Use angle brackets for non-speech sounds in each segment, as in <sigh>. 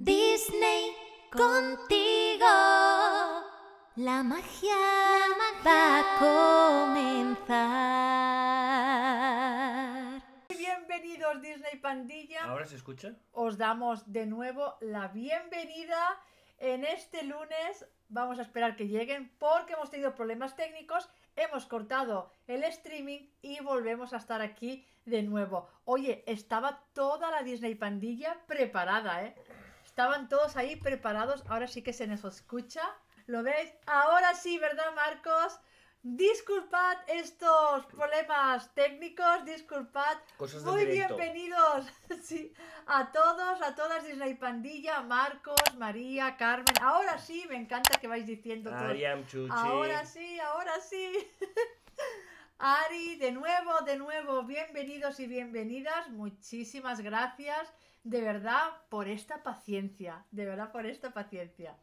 Disney contigo. La magia, va a comenzar. Bienvenidos Disney Pandilla. ¿Ahora se escucha? Os damos de nuevo la bienvenida en este lunes. Vamos a esperar que lleguen porque hemos tenido problemas técnicos. Hemos cortado el streaming y volvemos a estar aquí de nuevo. Oye, estaba toda la Disney Pandilla preparada, ¿eh? Estaban todos ahí preparados. Ahora sí que se nos escucha. ¿Lo veis? Ahora sí, ¿verdad, Marcos? Disculpad estos problemas técnicos, disculpad. Muy bienvenidos <laughs> sí, a todos, a todas Disney Pandilla, Marcos, María, Carmen. Ahora sí, me encanta que vais diciendo todo. Ahora sí, ahora sí. <laughs> Ari, de nuevo, de nuevo, bienvenidos y bienvenidas. Muchísimas gracias. De verdad, por esta paciencia. De verdad, por esta paciencia.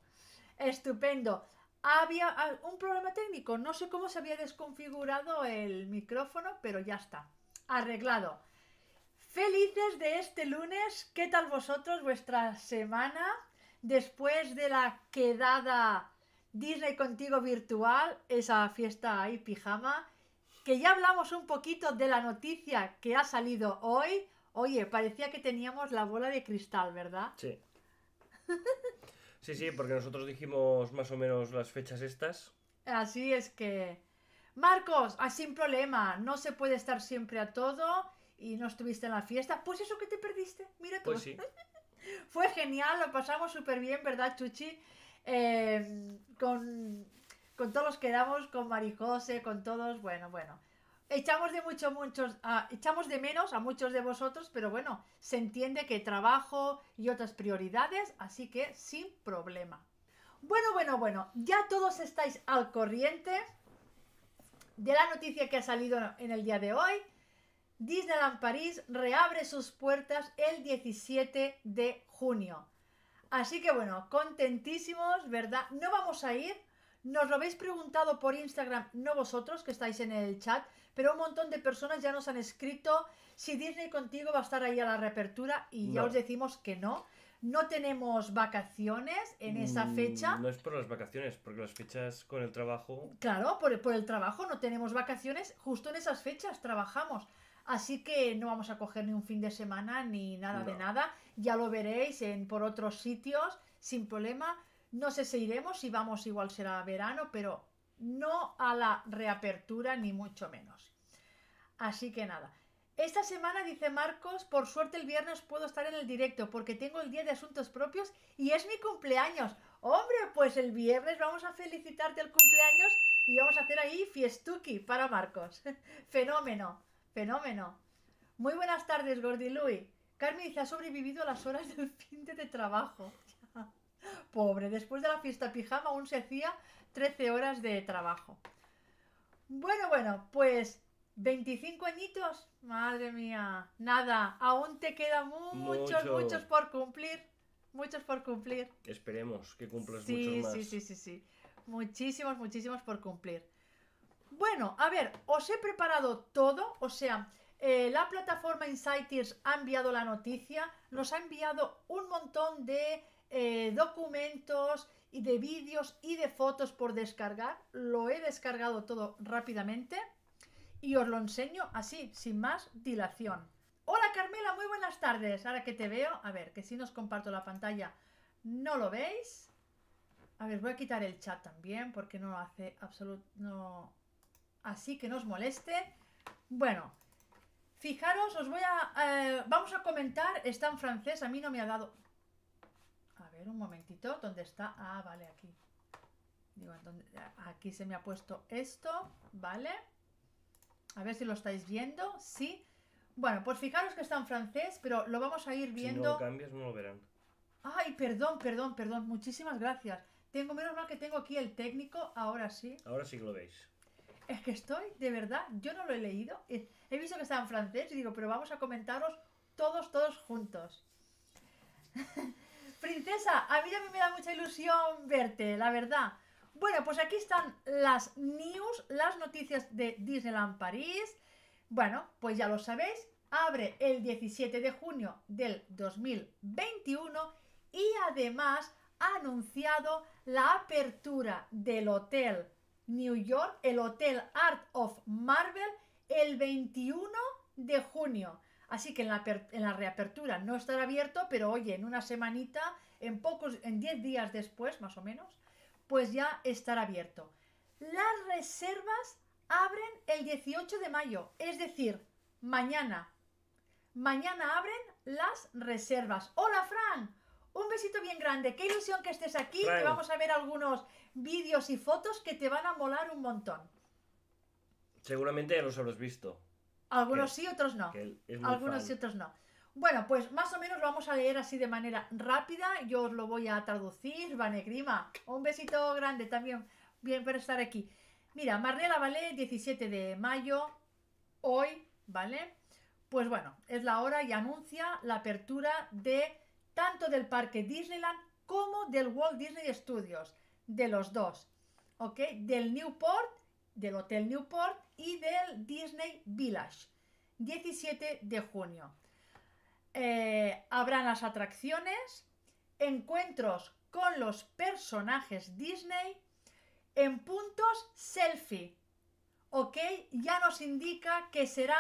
Estupendo. Había un problema técnico. No sé cómo se había desconfigurado el micrófono, pero ya está. Arreglado. Felices de este lunes. ¿Qué tal vosotros? Vuestra semana. Después de la quedada Disney contigo virtual, esa fiesta ahí pijama, que ya hablamos un poquito de la noticia que ha salido hoy, Oye, parecía que teníamos la bola de cristal, ¿verdad? Sí. <laughs> Sí, sí, porque nosotros dijimos más o menos las fechas estas. Así es que... Marcos, ah, sin problema, no se puede estar siempre a todo y no estuviste en la fiesta. Pues eso que te perdiste, mira tú. Pues sí. <laughs> Fue genial, lo pasamos súper bien, ¿verdad, Chuchi? Eh, con, con todos los que damos, con Marijose, con todos, bueno, bueno. Echamos de mucho, muchos, echamos de menos a muchos de vosotros, pero bueno, se entiende que trabajo y otras prioridades, así que sin problema. Bueno, bueno, bueno, ya todos estáis al corriente de la noticia que ha salido en el día de hoy. Disneyland París reabre sus puertas el 17 de junio. Así que bueno, contentísimos, ¿verdad? No vamos a ir nos lo habéis preguntado por Instagram, no vosotros que estáis en el chat, pero un montón de personas ya nos han escrito si Disney contigo va a estar ahí a la reapertura y ya os decimos que no. No tenemos vacaciones en esa mm, fecha. No es por las vacaciones, porque las fechas con el trabajo. Claro, por el, trabajo no tenemos vacaciones. Justo en esas fechas trabajamos. Así que no vamos a coger ni un fin de semana ni nada de nada. Ya lo veréis en, por otros sitios sin problema. No sé si iremos, y vamos igual será verano, pero no a la reapertura ni mucho menos. Así que nada. Esta semana, dice Marcos, por suerte el viernes puedo estar en el directo porque tengo el día de asuntos propios y es mi cumpleaños. Hombre, pues el viernes vamos a felicitarte el cumpleaños y vamos a hacer ahí fiestuki para Marcos. <laughs> fenómeno, fenómeno. Muy buenas tardes, Gordi Carmen dice, ha sobrevivido a las horas del <laughs> fin de trabajo. Pobre, después de la fiesta pijama aún se hacía 13 horas de trabajo. Bueno, bueno, pues 25 añitos, madre mía, nada, aún te quedan muchos, muchos por cumplir, muchos por cumplir. Esperemos que cumplas sí, muchos más. Sí, sí, sí, sí, muchísimos, muchísimos por cumplir. Bueno, a ver, os he preparado todo, o sea, eh, la plataforma Insighters ha enviado la noticia, nos ha enviado un montón de eh, documentos y de vídeos y de fotos por descargar. Lo he descargado todo rápidamente y os lo enseño así, sin más dilación. Hola Carmela, muy buenas tardes. Ahora que te veo, a ver, que si nos comparto la pantalla, no lo veis. A ver, voy a quitar el chat también porque no lo hace absoluto... No... Así que no os moleste. Bueno, fijaros, os voy a... Eh, vamos a comentar, está en francés, a mí no me ha dado un momentito, ¿dónde está? Ah, vale, aquí. aquí se me ha puesto esto, ¿vale? A ver si lo estáis viendo, sí. Bueno, pues fijaros que está en francés, pero lo vamos a ir viendo. Si cambias, no lo verán. Ay, perdón, perdón, perdón, muchísimas gracias. Tengo menos mal que tengo aquí el técnico, ahora sí. Ahora sí que lo veis. Es que estoy, de verdad, yo no lo he leído. Eh, he visto que está en francés y digo, pero vamos a comentaros todos, todos juntos. <laughs> Princesa, a mí también me da mucha ilusión verte, la verdad. Bueno, pues aquí están las news, las noticias de Disneyland París. Bueno, pues ya lo sabéis, abre el 17 de junio del 2021 y además ha anunciado la apertura del Hotel New York, el Hotel Art of Marvel, el 21 de junio. Así que en la, reapertura no estará abierto, pero oye, en una semanita, en pocos, en 10 días después, más o menos, pues ya estará abierto. Las reservas abren el 18 de mayo, es decir, mañana. Mañana abren las reservas. Hola, Fran. Un besito bien grande. Qué ilusión que estés aquí. Que vamos a ver algunos vídeos y fotos que te van a molar un montón. Seguramente ya los habrás visto. Algunos sí, otros no. Algunos sí, otros no. Bueno, pues más o menos lo vamos a leer así de manera rápida. Yo os lo voy a traducir, Vanegrima. Un besito grande también. Bien por estar aquí. Mira, Marnela Vale, 17 de mayo, hoy, ¿vale? Pues bueno, es la hora y anuncia la apertura de tanto del parque Disneyland como del Walt Disney Studios, de los dos, ¿ok? Del Newport del Hotel Newport y del Disney Village, 17 de junio. Eh, habrán las atracciones, encuentros con los personajes Disney en puntos selfie. ¿Ok? Ya nos indica que será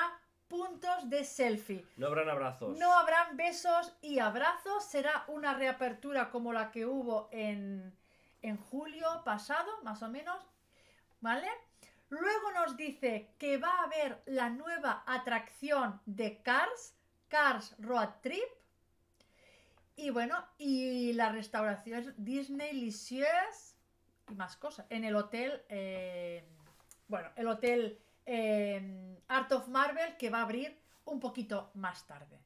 puntos de selfie. No habrán abrazos. No habrán besos y abrazos. Será una reapertura como la que hubo en, en julio pasado, más o menos. ¿Vale? Luego nos dice que va a haber la nueva atracción de Cars, Cars Road Trip. Y bueno, y la restauración Disney Licious y más cosas. En el hotel, eh, bueno, el hotel em, Art of Marvel que va a abrir un poquito más tarde.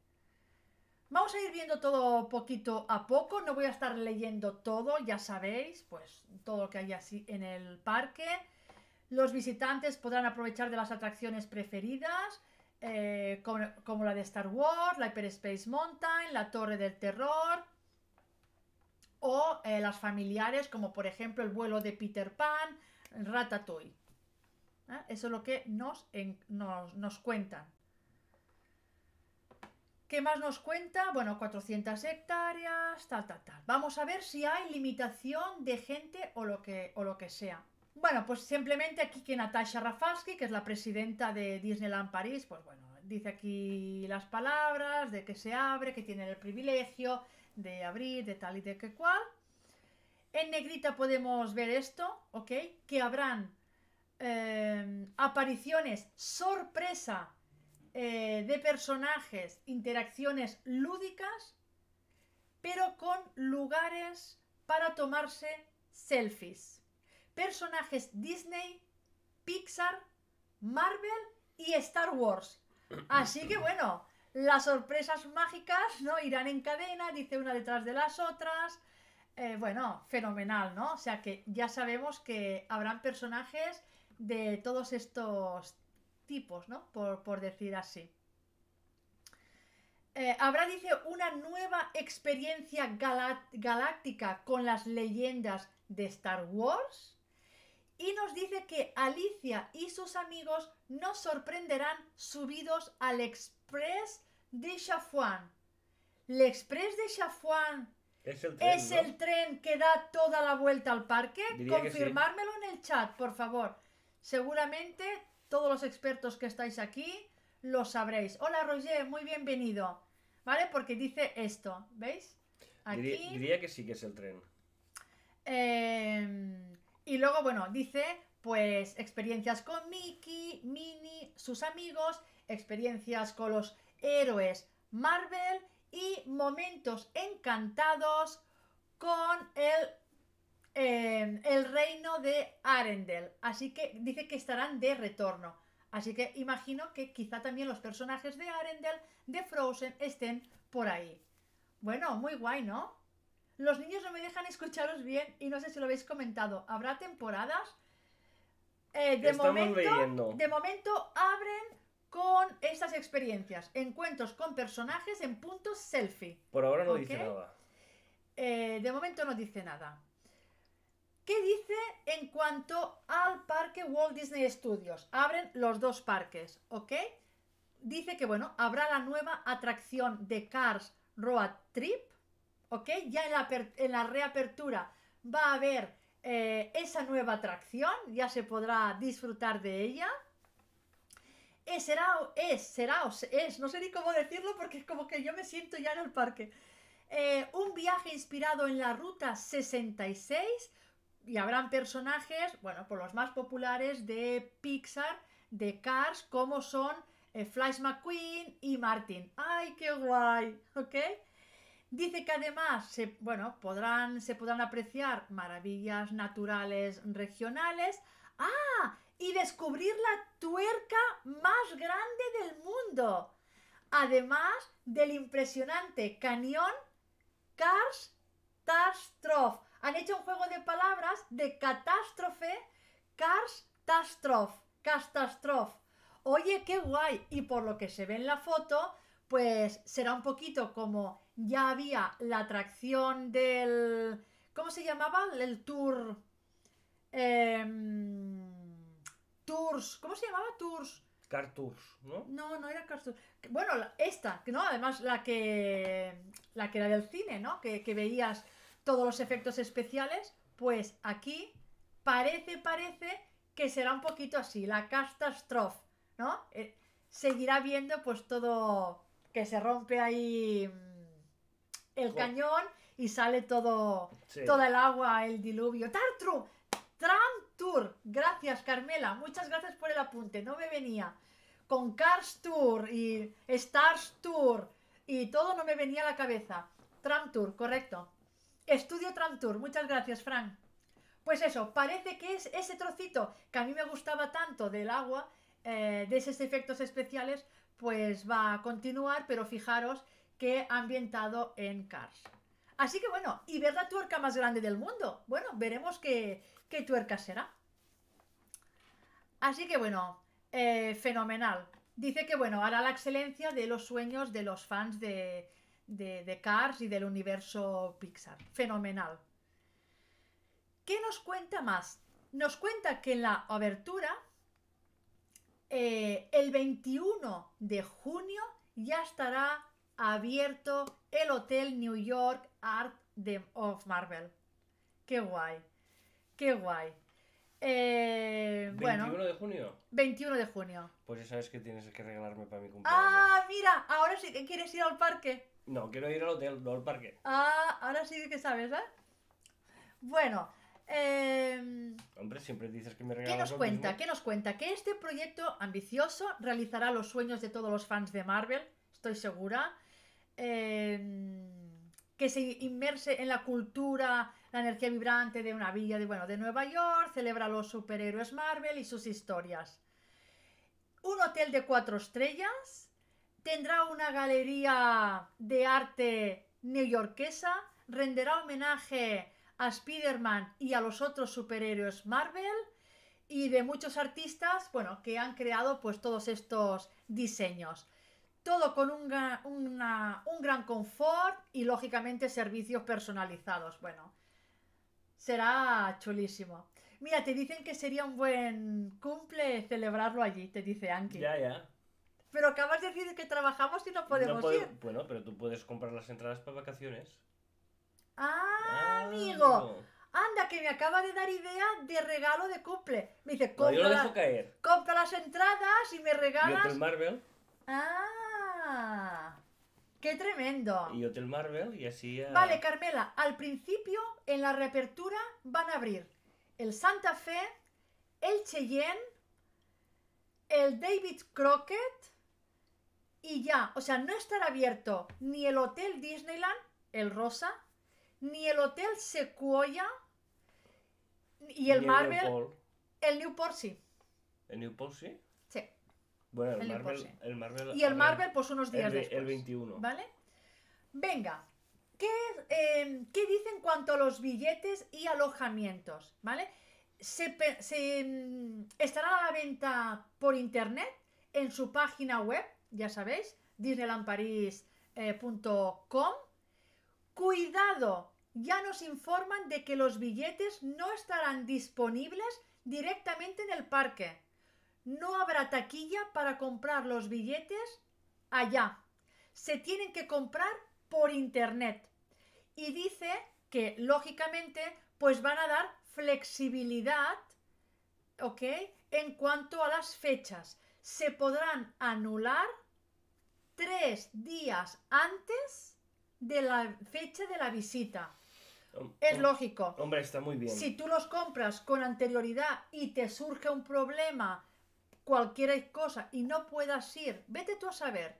Vamos a ir viendo todo poquito a poco, no voy a estar leyendo todo, ya sabéis, pues todo lo que hay así en el parque. Los visitantes podrán aprovechar de las atracciones preferidas, eh, como, la de Star Wars, la Hyperspace Mountain, la Torre del Terror, o eh, las familiares, como por ejemplo el vuelo de Peter Pan, Ratatouille. ¿eh? Eso es lo que nos, nos, cuentan. ¿Qué más nos cuenta? Bueno, 400 hectáreas, tal, tal, tal. Vamos a ver si hay limitación de gente o lo que, o lo que sea. Bueno, pues simplemente aquí que Natasha Rafalski, que es la presidenta de Disneyland París, pues bueno, dice aquí las palabras de que se abre, que tiene el privilegio de abrir, de tal y de que cual. En negrita podemos ver esto, ¿ok? Que habrán eh, apariciones sorpresa eh, de personajes, interacciones lúdicas, pero con lugares para tomarse selfies personajes Disney, Pixar, Marvel y Star Wars. Así que bueno, las sorpresas mágicas no irán en cadena, dice una detrás de las otras. Eh, bueno, fenomenal, ¿no? O sea que ya sabemos que habrán personajes de todos estos tipos, ¿no? Por, decir así. Eh, habrá, dice, una nueva experiencia galáctica con las leyendas de Star Wars y nos dice que Alicia y sus amigos nos sorprenderán subidos al Express de Chafuán. ¿El Express de Chafuán es el tren, que da toda la vuelta al parque? Confirmármelo en el chat, por favor. Seguramente todos los expertos que estáis aquí lo sabréis. Hola Roger, muy bienvenido. ¿Vale? Porque dice esto, ¿veis? Aquí... Diría, que sí que es el tren. Eh, y luego, bueno, dice, pues, experiencias con Mickey, Minnie, sus amigos, experiencias con los héroes Marvel y momentos encantados con el, em, el reino de Arendelle. Así que dice que estarán de retorno. Así que imagino que quizá también los personajes de Arendelle, de Frozen, estén por ahí. Bueno, muy guay, ¿no? Los niños no me dejan escucharos bien y no sé si lo habéis comentado. ¿Habrá temporadas? Eh, de, momento, abren con estas experiencias. Encuentros con personajes en puntos selfie. Por ahora no dice nada. Eh, de momento no dice nada. ¿Qué dice en cuanto al parque Walt Disney Studios? Abren los dos parques, ¿ok? Dice que, bueno, habrá la nueva atracción de Cars Road Trip, ya en la, reapertura va a haber eh, esa nueva atracción, ya se podrá disfrutar de ella. Eh, es, será, es, será, es, no sé ni cómo decirlo porque es como que yo me siento ya en el parque. Eh, un viaje inspirado en la Ruta 66 y habrán personajes, bueno, por pues los más populares de Pixar, de Cars, como son Flash McQueen y Martin. ¡Ay, qué guay! ¿Ok? Dice que además se, bueno, podrán, se apreciar maravillas naturales regionales. ¡Ah! Y descubrir la tuerca más grande del mundo. Además del impresionante cañón Karstastrof. Han hecho un juego de palabras de catástrofe, Karstastrof. Castastrof Oye, qué guay. Y por lo que se ve en la foto, pues será un poquito como ya había la atracción del... ¿Cómo se llamaba? El tour... Em, tours... ¿Cómo se llamaba? Tours... Car ¿no? No, no era Car Bueno, esta, ¿no? Además, la que, la que era del cine, ¿no? Que, veías todos los efectos especiales. Pues aquí parece, parece que será un poquito así, la catástrofe, ¿no? Eh, seguirá viendo pues todo que se rompe ahí el cañón y sale todo, toda el agua, el diluvio. Tartru, Tram Tour. Gracias, Carmela. Muchas gracias por el apunte. No me venía. Con Cars Tour y Stars Tour y todo no me venía a la cabeza. Tram Tour, correcto. Estudio Tram Tour. Muchas gracias, Frank. Pues eso, parece que es ese trocito que a mí me gustaba tanto del agua, eh, de esos efectos especiales, pues va a continuar, pero fijaros que ha ambientado en Cars. Así que bueno, y ver la tuerca más grande del mundo. Bueno, veremos qué, tuerca será. Así que bueno, eh, fenomenal. Dice que bueno, hará la excelencia de los sueños de los fans de, Cars y del universo Pixar. Fenomenal. ¿Qué nos cuenta más? Nos cuenta que en la abertura, eh, el 21 de junio, ya estará abierto el Hotel New York Art of Marvel. Qué guay, qué guay. 21 eh, de junio. 21 de junio. Pues ya sabes que tienes que regalarme para mi cumpleaños. Ah, mira, ahora sí que quieres ir al parque. No, quiero ir al hotel, no al parque. Ah, ahora sí que sabes, ¿eh? Bueno, em, Hombre, siempre dices que me regalas. ¿Qué nos cuenta? ¿Qué nos cuenta? Que este proyecto ambicioso realizará los sueños de todos los fans de Marvel, estoy segura. Em, que se inmerse en la cultura, la energía vibrante de una villa de, de Nueva York, celebra los superhéroes Marvel y sus historias. Un hotel de cuatro estrellas, tendrá una galería de arte neoyorquesa, renderá homenaje a Spider-Man y a los otros superhéroes Marvel y de muchos artistas, bueno, que han creado pues todos estos diseños todo con un, gran confort y lógicamente servicios personalizados. Bueno, será chulísimo. Mira, te dicen que sería un buen cumple celebrarlo allí, te dice Anki. Ya, ya. Pero acabas de decir que trabajamos y no podemos ir. Bueno, pero tú puedes comprar las entradas para vacaciones. Ah, ah amigo. Anda, que me acaba de dar idea de regalo de cumple. Me dice, compra, lo las... entradas y me regalas. ¿Y Marvel? Ah. ¡Ah! ¡Qué tremendo! Y Hotel Marvel y así... Vale, Carmela, al principio en la reapertura van a abrir el Santa Fe, el Cheyenne, el David Crockett y ya. O sea, no estará abierto ni el Hotel Disneyland, el Rosa, ni el Hotel Sequoia y el, el Marvel. Newport. El Newport sí. ¿El Newport sí? Bueno, el, Marvel, Y el Marvel, pues unos días el, después. El 21. ¿Vale? Venga, ¿qué, eh, ¿qué, dice en cuanto a los billetes y alojamientos? ¿Vale? Mm, estará a la venta por internet en su página web, ya sabéis, disneylandparis.com. Cuidado, ya nos informan de que los billetes no estarán disponibles directamente en el parque no habrá taquilla para comprar los billetes allá. Se tienen que comprar por internet. Y dice que, lógicamente, pues van a dar flexibilidad, ¿ok? En cuanto a las fechas. Se podrán anular tres días antes de la fecha de la visita. es lógico. Hombre, está muy bien. Si tú los compras con anterioridad y te surge un problema cualquier cosa y no puedas ir, vete tú a saber,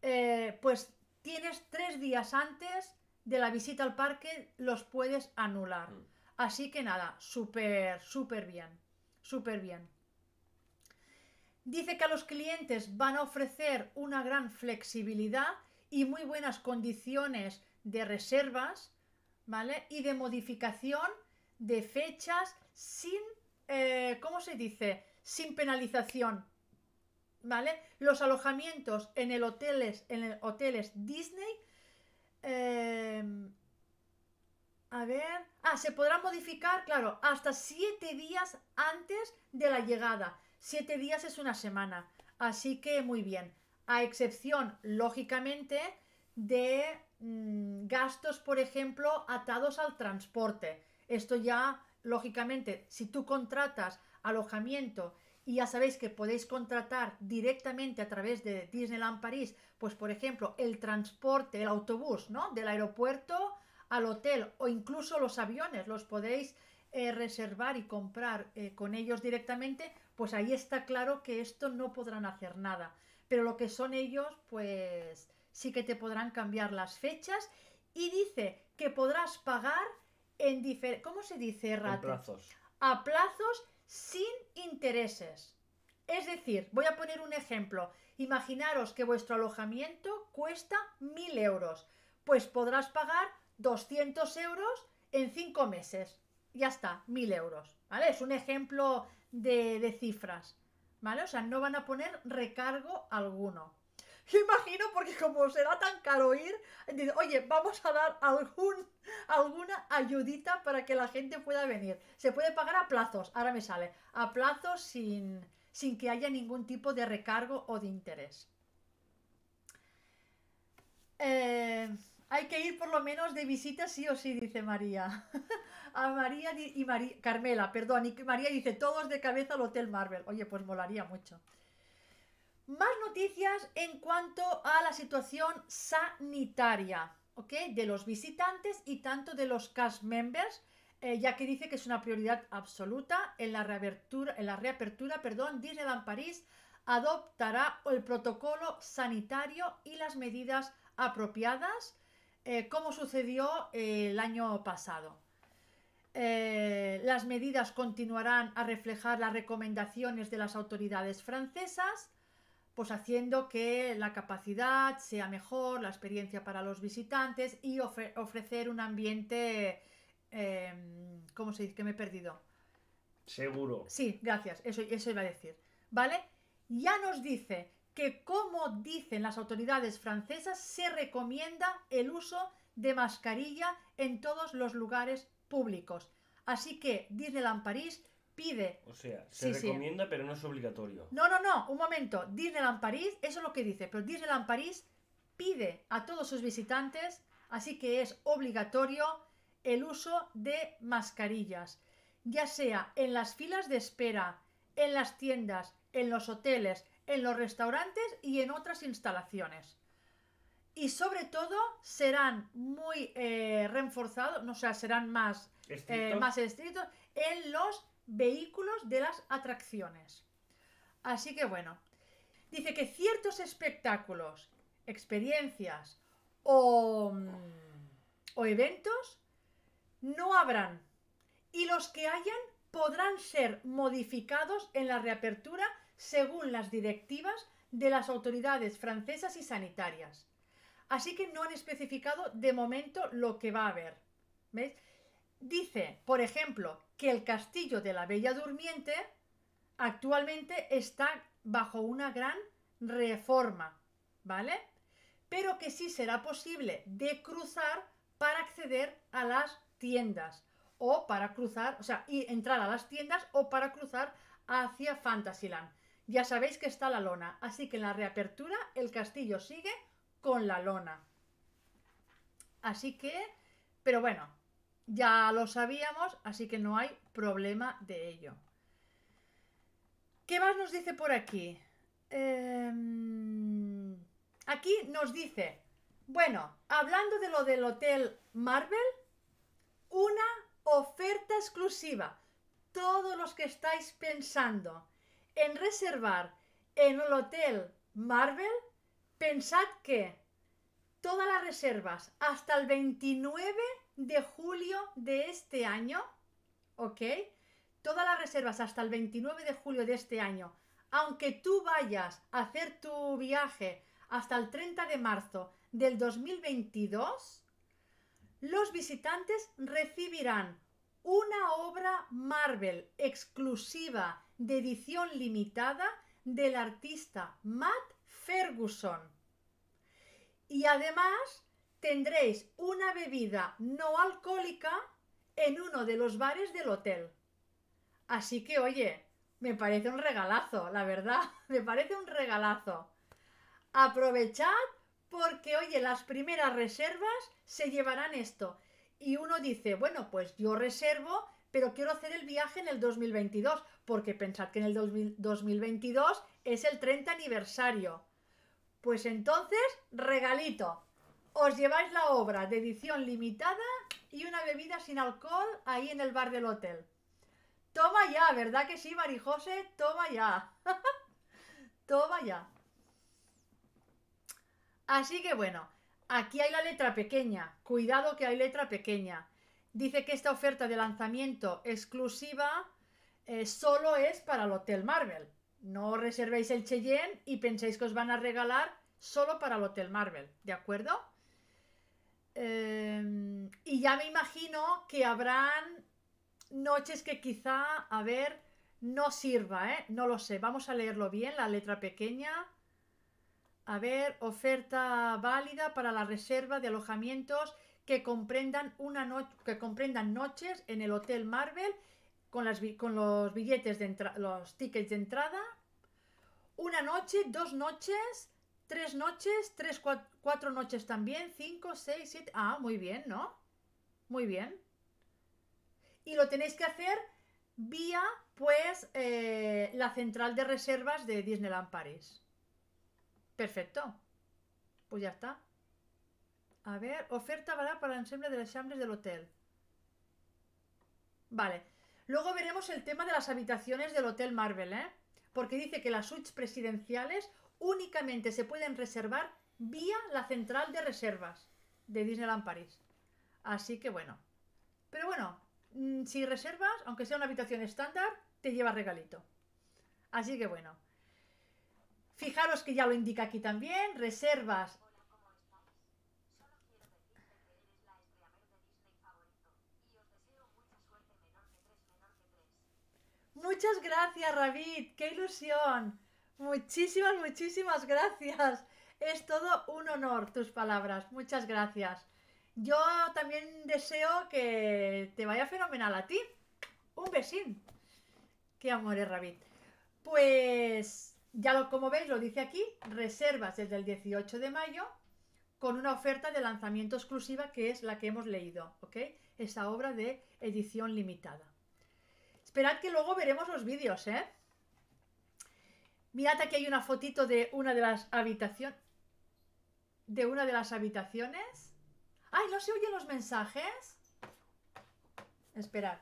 eh, pues tienes tres días antes de la visita al parque, los puedes anular. Mm. Así que nada, súper, súper bien, súper bien. Dice que a los clientes van a ofrecer una gran flexibilidad y muy buenas condiciones de reservas, ¿vale? Y de modificación de fechas sin, eh, ¿cómo se dice? sin penalización. ¿Vale? Los alojamientos en el hoteles, en hoteles Disney. Eh, a ver. Ah, se podrá modificar, claro, hasta 7 días antes de la llegada. 7 días es una semana. Así que muy bien. A excepción, lógicamente, de mm, gastos, por ejemplo, atados al transporte. Esto ya, lógicamente, si tú contratas alojamiento. Y ya sabéis que podéis contratar directamente a través de Disneyland París, pues por ejemplo, el transporte, el autobús, ¿no? Del aeropuerto al hotel o incluso los aviones, los podéis eh, reservar y comprar eh, con ellos directamente, pues ahí está claro que esto no podrán hacer nada. Pero lo que son ellos, pues sí que te podrán cambiar las fechas y dice que podrás pagar en diferentes... ¿Cómo se dice, A plazos. A plazos sin intereses. Es decir, voy a poner un ejemplo. Imaginaros que vuestro alojamiento cuesta 1.000 euros. Pues podrás pagar 200 euros en cinco meses. Ya está, 1.000 euros. ¿Vale? Es un ejemplo de, cifras. ¿Vale? O sea, no van a poner recargo alguno. Imagino porque como será tan caro ir, oye, vamos a dar alguna ayudita para que la gente pueda venir. Se puede pagar a plazos, ahora me sale, a plazos sin, que haya ningún tipo de recargo o de interés. Eh, hay que ir por lo menos de visita sí o sí, dice María. <laughs> a María y María, Carmela, perdón, y María dice, todos de cabeza al Hotel Marvel. Oye, pues molaría mucho. Más noticias en cuanto a la situación sanitaria, De los visitantes y tanto de los cast members, eh, ya que dice que es una prioridad absoluta en la reapertura, en la reapertura, perdón, Disneyland París adoptará el protocolo sanitario y las medidas apropiadas, eh, como sucedió eh, el año pasado. las medidas continuarán a reflejar las recomendaciones de las autoridades francesas pues haciendo que la capacidad sea mejor, la experiencia para los visitantes y ofrecer un ambiente, em, ¿cómo se dice? Que me he perdido. Seguro. Sí, gracias, eso, eso iba a decir. ¿Vale? Ya nos dice que como dicen las autoridades francesas, se recomienda el uso de mascarilla en todos los lugares públicos. Así que Disneyland París o sea, se recomienda, pero no es obligatorio. No, no, no, un momento. Disneyland París, eso es lo que dice, pero Disneyland París pide a todos sus visitantes, así que es obligatorio el uso de mascarillas, ya sea en las filas de espera, en las tiendas, en los hoteles, en los restaurantes y en otras instalaciones. Y sobre todo serán muy eh, reforzados, o sea, serán más eh, más estrictos en los vehículos de las atracciones. Así que bueno, dice que ciertos espectáculos, experiencias o, mm, o eventos no habrán y los que hayan podrán ser modificados en la reapertura según las directivas de las autoridades francesas y sanitarias. Así que no han especificado de momento lo que va a haber. ¿Veis? dice, por ejemplo, que el castillo de la Bella Durmiente actualmente está bajo una gran reforma, ¿vale? Pero que sí será posible de cruzar para acceder a las tiendas o para cruzar, o sea, y entrar a las tiendas o para cruzar hacia Fantasyland. Ya sabéis que está la lona, así que en la reapertura el castillo sigue con la lona. Así que, pero bueno, ya lo sabíamos, así que no hay problema de ello. ¿Qué más nos dice por aquí? Em, aquí nos dice, bueno, hablando de lo del Hotel Marvel, una oferta exclusiva. Todos los que estáis pensando en reservar en el Hotel Marvel, pensad que todas las reservas hasta el 29 de julio de este año, ¿ok? Todas las reservas hasta el 29 de julio de este año, aunque tú vayas a hacer tu viaje hasta el 30 de marzo del 2022, los visitantes recibirán una obra Marvel exclusiva de edición limitada del artista Matt Ferguson. Y además tendréis una bebida no alcohólica en uno de los bares del hotel. Así que, oye, me parece un regalazo, la verdad, <laughs> me parece un regalazo. Aprovechad porque, oye, las primeras reservas se llevarán esto. Y uno dice, bueno, pues yo reservo, pero quiero hacer el viaje en el 2022, porque pensad que en el 2022 es el 30 aniversario. Pues entonces, regalito, os lleváis la obra de edición limitada y una bebida sin alcohol ahí en el bar del hotel. Toma ya, ¿verdad que sí, Marijose? Toma ya. <laughs> Toma ya. Así que bueno, aquí hay la letra pequeña. Cuidado que hay letra pequeña. Dice que esta oferta de lanzamiento exclusiva eh, solo es para el Hotel Marvel. No reservéis el Cheyenne y penséis que os van a regalar solo para el Hotel Marvel, ¿de acuerdo? Em, y ya me imagino que habrán noches que quizá, a ver, no sirva, ¿eh? No lo sé. Vamos a leerlo bien, la letra pequeña. A ver, oferta válida para la reserva de alojamientos que comprendan, una que comprendan noches en el Hotel Marvel con, las con los billetes de los tickets de entrada. Una noche, dos noches, tres noches, tres, cuatro, noches también, cinco, seis, siete. Ah, muy bien, ¿no? Muy bien. Y lo tenéis que hacer vía, pues, eh, la central de reservas de Disneyland Paris. Perfecto. Pues ya está. A ver, oferta para el ensemble de las chambres del hotel. Vale. Luego veremos el tema de las habitaciones del Hotel Marvel, ¿eh? Porque dice que las suites presidenciales únicamente se pueden reservar vía la central de reservas de Disneyland París. Así que bueno. Pero bueno, mm, si reservas, aunque sea una habitación estándar, te lleva regalito. Así que bueno. Fijaros que ya lo indica aquí también, reservas. Muchas gracias, Ravid. ¡Qué ilusión! Muchísimas, muchísimas gracias. Es todo un honor tus palabras. Muchas gracias. Yo también deseo que te vaya fenomenal a ti. Un besín. Qué amor es eh, Rabbit. Pues ya lo, como veis, lo dice aquí, reservas desde el 18 de mayo con una oferta de lanzamiento exclusiva que es la que hemos leído, ¿ok? Esa obra de edición limitada. Esperad que luego veremos los vídeos, ¿eh? Mirad, aquí hay una fotito de una de las habitaciones. De una de las habitaciones. ¡Ay, no se oyen los mensajes! Esperad.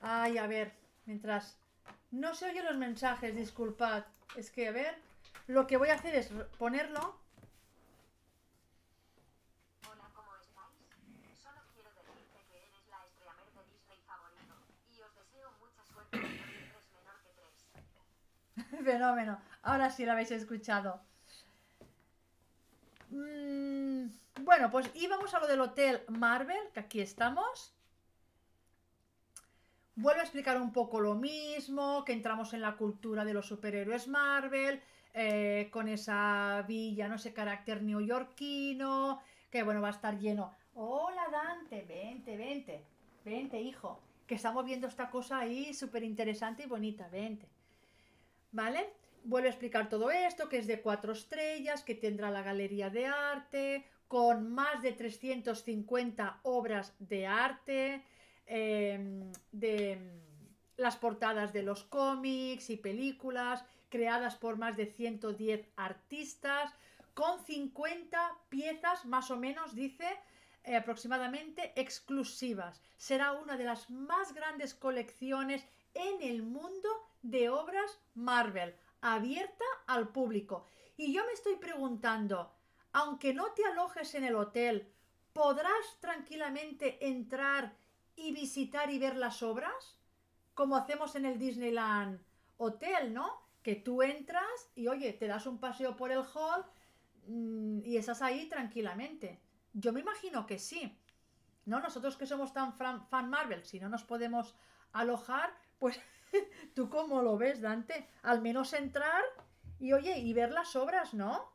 Ay, a ver, mientras no se oyen los mensajes, disculpad. Es que, a ver, lo que voy a hacer es ponerlo <laughs> Fenómeno. Ahora sí lo habéis escuchado. Mm, bueno, pues íbamos a lo del Hotel Marvel, que aquí estamos. Vuelvo a explicar un poco lo mismo, que entramos en la cultura de los superhéroes Marvel, eh, con esa villa, no sé, carácter neoyorquino, que bueno, va a estar lleno. Hola Dante, vente, vente, vente hijo, que estamos viendo esta cosa ahí súper interesante y bonita, vente. ¿vale? Vuelvo a explicar todo esto, que es de cuatro estrellas, que tendrá la galería de arte, con más de 350 obras de arte, em, de mm, las portadas de los cómics y películas, creadas por más de 110 artistas, con 50 piezas más o menos, dice, eh, aproximadamente exclusivas. Será una de las más grandes colecciones en el mundo de obras Marvel, abierta al público. Y yo me estoy preguntando, aunque no te alojes en el hotel, ¿podrás tranquilamente entrar y visitar y ver las obras? Como hacemos en el Disneyland Hotel, ¿no? Que tú entras y, oye, te das un paseo por el hall mm, y estás ahí tranquilamente. Yo me imagino que sí. ¿No? Nosotros que somos tan fan Marvel, si no nos podemos alojar, pues <laughs> tú cómo lo ves, Dante. Al menos entrar y oye, y ver las obras, ¿no?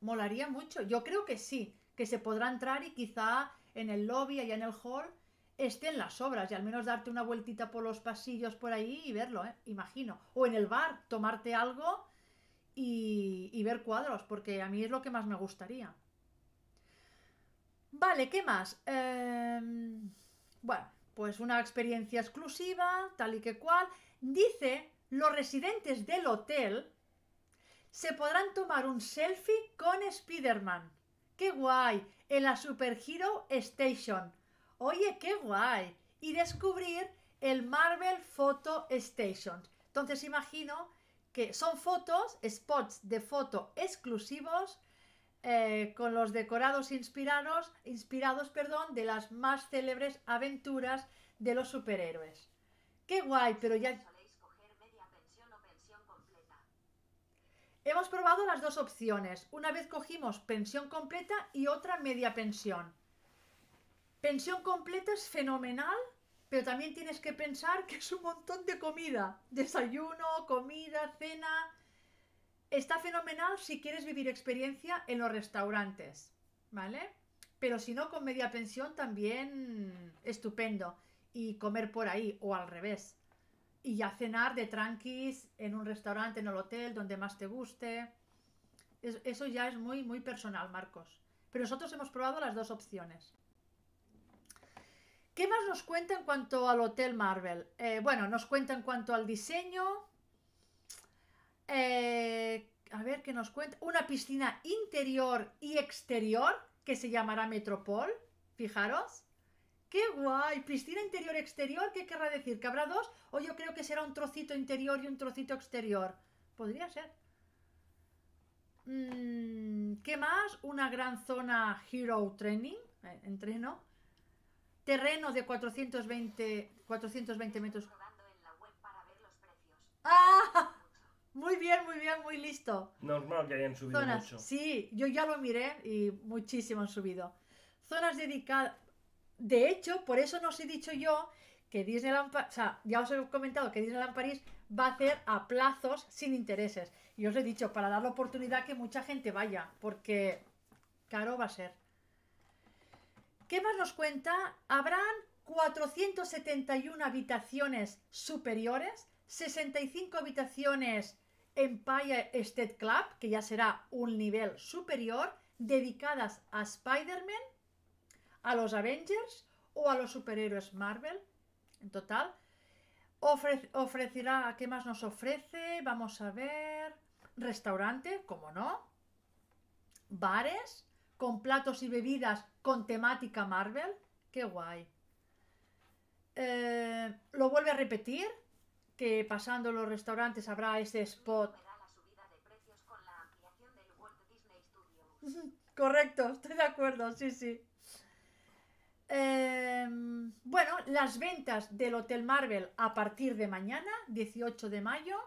Molaría mucho. Yo creo que sí, que se podrá entrar y quizá en el lobby, allá en el hall, estén las obras y al menos darte una vueltita por los pasillos por ahí y verlo, ¿eh? imagino. O en el bar, tomarte algo y, ver cuadros, porque a mí es lo que más me gustaría. Vale, ¿qué más? Em, bueno, pues una experiencia exclusiva, tal y que cual. Dice, los residentes del hotel se podrán tomar un selfie con Spider-Man. ¡Qué guay! En la Super Hero Station. Oye, qué guay. Y descubrir el Marvel Photo Station. Entonces imagino que son fotos, spots de foto exclusivos eh, con los decorados inspirados, inspirados perdón, de las más célebres aventuras de los superhéroes. ¡Qué guay! Pero ya... Hemos probado las dos opciones. Una vez cogimos pensión completa y otra media pensión. Pensión completa es fenomenal, pero también tienes que pensar que es un montón de comida. Desayuno, comida, cena, Está fenomenal si quieres vivir experiencia en los restaurantes, ¿vale? Pero si no, con media pensión también estupendo. Y comer por ahí o al revés. Y ya cenar de tranquis en un restaurante, en el hotel, donde más te guste. eso ya es muy, muy personal, Marcos. Pero nosotros hemos probado las dos opciones. ¿Qué más nos cuenta en cuanto al Hotel Marvel? Eh, bueno, nos cuenta en cuanto al diseño, eh, a ver qué nos cuenta. Una piscina interior y exterior que se llamará Metropol. Fijaros. ¡Qué guay! Piscina interior-exterior, ¿qué querrá decir? ¿Que habrá dos? O yo creo que será un trocito interior y un trocito exterior. Podría ser. Mm, ¿Qué más? Una gran zona Hero Training, eh, entreno. Terreno de 420, 420 metros. ¡Ah! Muy bien, muy bien, muy listo. Normal que hayan subido mucho. Sí, yo ya lo miré y muchísimo han subido. Zonas dedicadas. De hecho, por eso os he dicho yo que Disneyland, París... o sea, ya os he comentado que Disneyland París va a hacer a plazos sin intereses. Y os he dicho, para dar la oportunidad que mucha gente vaya, porque caro va a ser. ¿Qué más nos cuenta? Habrán 471 habitaciones superiores, 65 habitaciones Empire State Club, que ya será un nivel superior, dedicadas a Spider-Man, a los Avengers o a los superhéroes Marvel. En total, ofrecerá, ¿qué más nos ofrece? Vamos a ver, restaurante, como no, bares con platos y bebidas con temática Marvel, qué guay. Eh, lo vuelve a repetir, que pasando los restaurantes habrá ese spot. <laughs> Correcto, estoy de acuerdo, sí, sí. Em, bueno, las ventas del Hotel Marvel a partir de mañana, 18 de mayo,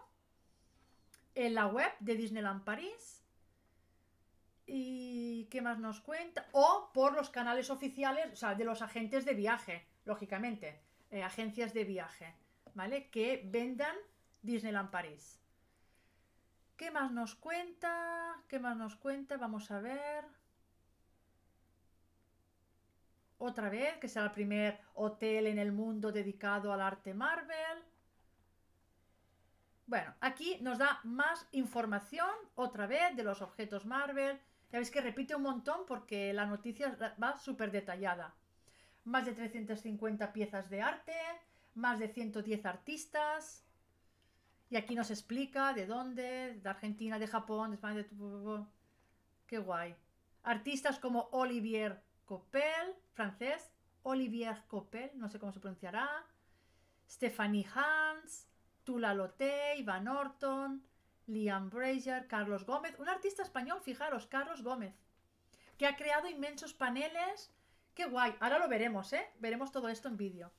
en la web de Disneyland París. ¿Y qué más nos cuenta? O por los canales oficiales, o sea, de los agentes de viaje, lógicamente, eh, agencias de viaje. ¿vale? Que vendan Disneyland París. ¿Qué más nos cuenta? ¿Qué más nos cuenta? Vamos a ver. Otra vez, que será el primer hotel en el mundo dedicado al arte Marvel. Bueno, aquí nos da más información, otra vez, de los objetos Marvel. Ya veis que repite un montón porque la noticia va súper detallada. Más de 350 piezas de arte, más de 110 artistas. Y aquí nos explica de dónde, de Argentina, de Japón, de España, de... Qué guay. Artistas como Olivier Coppel, francés, Olivier Coppel, no sé cómo se pronunciará, Stephanie Hans, Tula Lotte, Ivan Orton, Liam Brazier, Carlos Gómez, un artista español, fijaros, Carlos Gómez, que ha creado inmensos paneles. Qué guay, ahora lo veremos, ¿eh? Veremos todo esto en vídeo.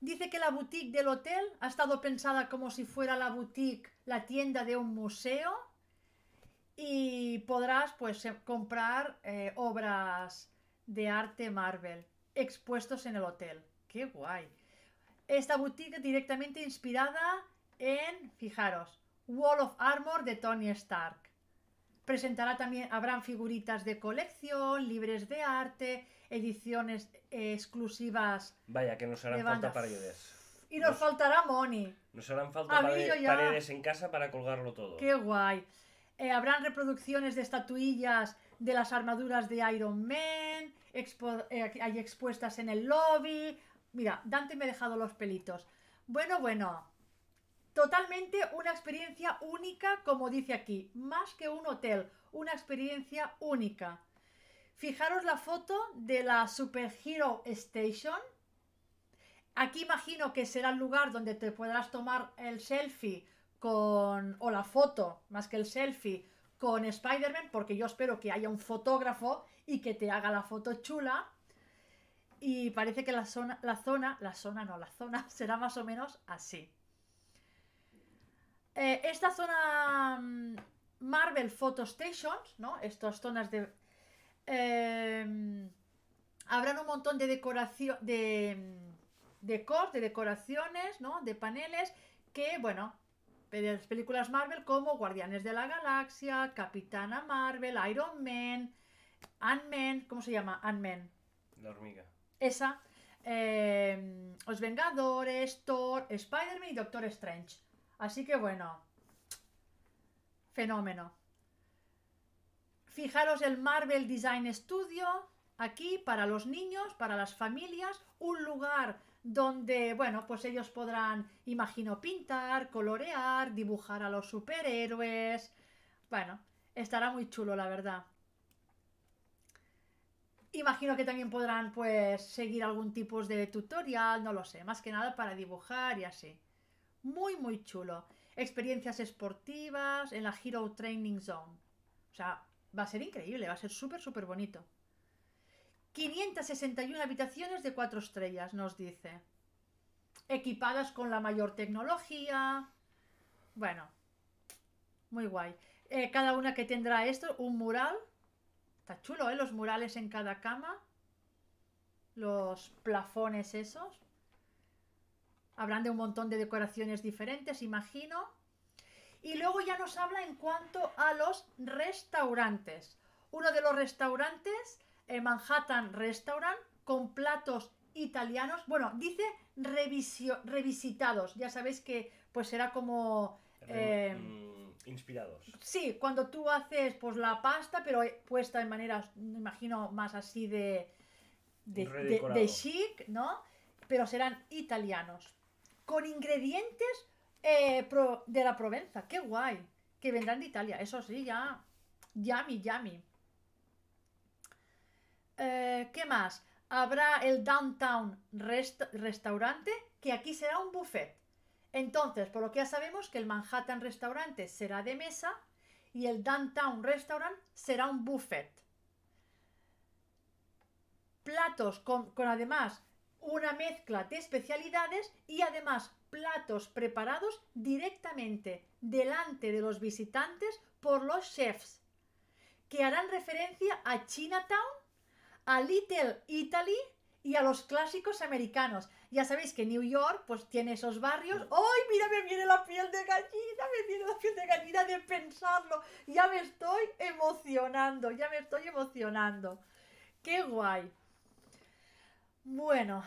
Dice que la boutique del hotel ha estado pensada como si fuera la boutique, la tienda de un museo y podrás pues comprar eh, obras de arte Marvel expuestos en el hotel. ¡Qué guay! Esta boutique directamente inspirada en, fijaros, Wall of Armor de Tony Stark. Presentará también, habrán figuritas de colección, libres de arte, ediciones eh, exclusivas. Vaya, que nos harán falta paredes. Y nos, faltará money. Nos harán falta paredes, en casa para colgarlo todo. Qué guay. Eh, habrán reproducciones de estatuillas de las armaduras de Iron Man, eh, hay expuestas en el lobby. Mira, Dante me ha dejado los pelitos. Bueno, bueno. Totalmente una experiencia única, como dice aquí, más que un hotel, una experiencia única. Fijaros la foto de la Super Hero Station. Aquí imagino que será el lugar donde te podrás tomar el selfie con, o la foto, más que el selfie, con Spider-Man, porque yo espero que haya un fotógrafo y que te haga la foto chula. Y parece que la zona, la zona, la zona no, la zona <laughs> será más o menos así. Eh, esta zona mm, Marvel Photo Stations, ¿no? Estas zonas de Em, habrán un montón de decoración, de, de decoraciones, De paneles que, bueno, de las películas Marvel como Guardianes de la Galaxia, Capitana Marvel, Iron Man, Ant-Man, ¿cómo se llama? Ant-Man. La hormiga. Esa. Em, Los Vengadores, Thor, Spider-Man y Doctor Strange. Así que bueno, fenómeno. Fijaros el Marvel Design Studio, aquí para los niños, para las familias, un lugar donde, bueno, pues ellos podrán, imagino, pintar, colorear, dibujar a los superhéroes. Bueno, estará muy chulo, la verdad. Imagino que también podrán, pues, seguir algún tipo de tutorial, no lo sé, más que nada para dibujar y así. Muy, muy chulo. Experiencias esportivas en la Hero Training Zone. O sea, Va a ser increíble, va a ser súper, súper bonito. 561 habitaciones de 4 estrellas, nos dice. Equipadas con la mayor tecnología. Bueno, muy guay. Eh, cada una que tendrá esto, un mural. Está chulo, ¿eh? Los murales en cada cama. Los plafones esos. Habrán de un montón de decoraciones diferentes, imagino. Y luego ya nos habla en cuanto a los restaurantes. Uno de los restaurantes, el eh, Manhattan Restaurant, con platos italianos. Bueno, dice revisitados. Ya sabéis que pues será como... Eh, mm, inspirados. Sí, cuando tú haces pues la pasta, pero eh, puesta en maneras, me imagino, más así de chic, ¿no? Pero serán italianos. Con ingredientes eh, de la Provenza. ¡Qué guay! Que vendrán de Italia. Eso sí, ya. Yami, yami. Eh, ¿Qué más? Habrá el Downtown Restaurante, que aquí será un buffet. Entonces, por lo que ya sabemos que el Manhattan Restaurante será de mesa y el Downtown Restaurant será un buffet. Platos con, con además una mezcla de especialidades y además platos preparados directamente delante de los visitantes por los chefs, que harán referencia a Chinatown, a Little Italy y a los clásicos americanos. Ya sabéis que New York pues tiene esos barrios. ¡Ay, mira, me viene la piel de gallina! Me viene la piel de gallina de pensarlo. Ya me estoy emocionando, ya me estoy emocionando. ¡Qué guay! Bueno,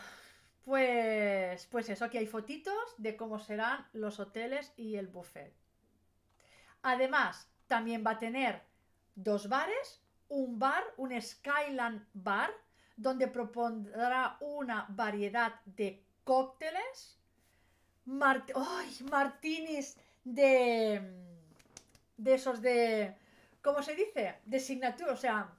pues, pues eso, aquí hay fotitos de cómo serán los hoteles y el buffet. Además, también va a tener dos bares, un bar, un Skyland Bar, donde propondrá una variedad de cócteles, ¡Ay, martinis de, de esos de, ¿cómo se dice? De signatura, o sea,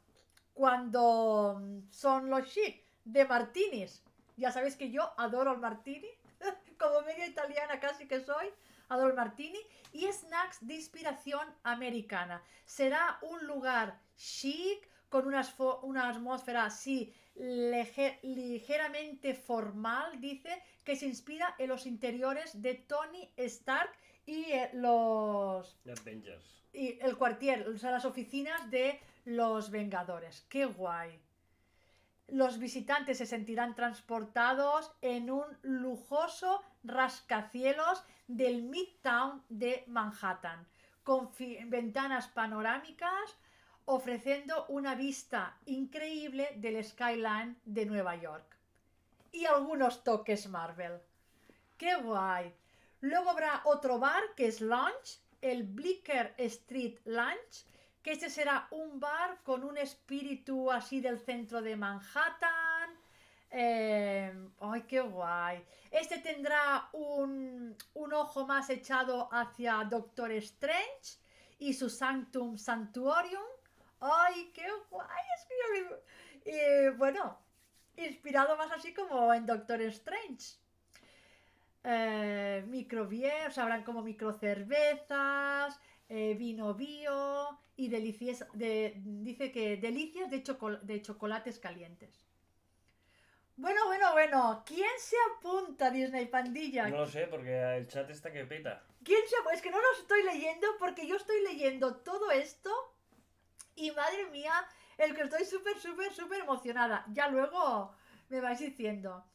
cuando son los chic, de martinis, ya sabéis que yo adoro el martini, <laughs> como media italiana casi que soy, adoro el martini. Y snacks de inspiración americana. Será un lugar chic, con una, una atmósfera así ligeramente formal, dice, que se inspira en los interiores de Tony Stark y eh, los... Avengers. Y el cuartier, o sea, las oficinas de los Vengadores. ¡Qué guay! Los visitantes se sentirán transportados en un lujoso rascacielos del Midtown de Manhattan, con ventanas panorámicas ofreciendo una vista increíble del skyline de Nueva York. Y algunos toques Marvel. ¡Qué guay! Luego habrá otro bar que es Lunch, el Blicker Street Lunch, que este será un bar con un espíritu así del centro de Manhattan. Eh, ¡Ay, qué guay! Este tendrá un, ojo más echado hacia Doctor Strange y su Sanctum Sanctuarium. ¡Ay, qué guay! Es bueno, inspirado más así como en Doctor Strange. Eh, microbier, o habrán como microcervezas, eh, vino bio y delicias, de, dice que delicias de, de chocolates calientes. Bueno, bueno, bueno. ¿Quién se apunta, Disney Pandilla? No lo sé, porque el chat está que pita ¿Quién se apunta? Es que no lo estoy leyendo porque yo estoy leyendo todo esto y madre mía, el que estoy súper, súper, súper emocionada. Ya luego me vais diciendo.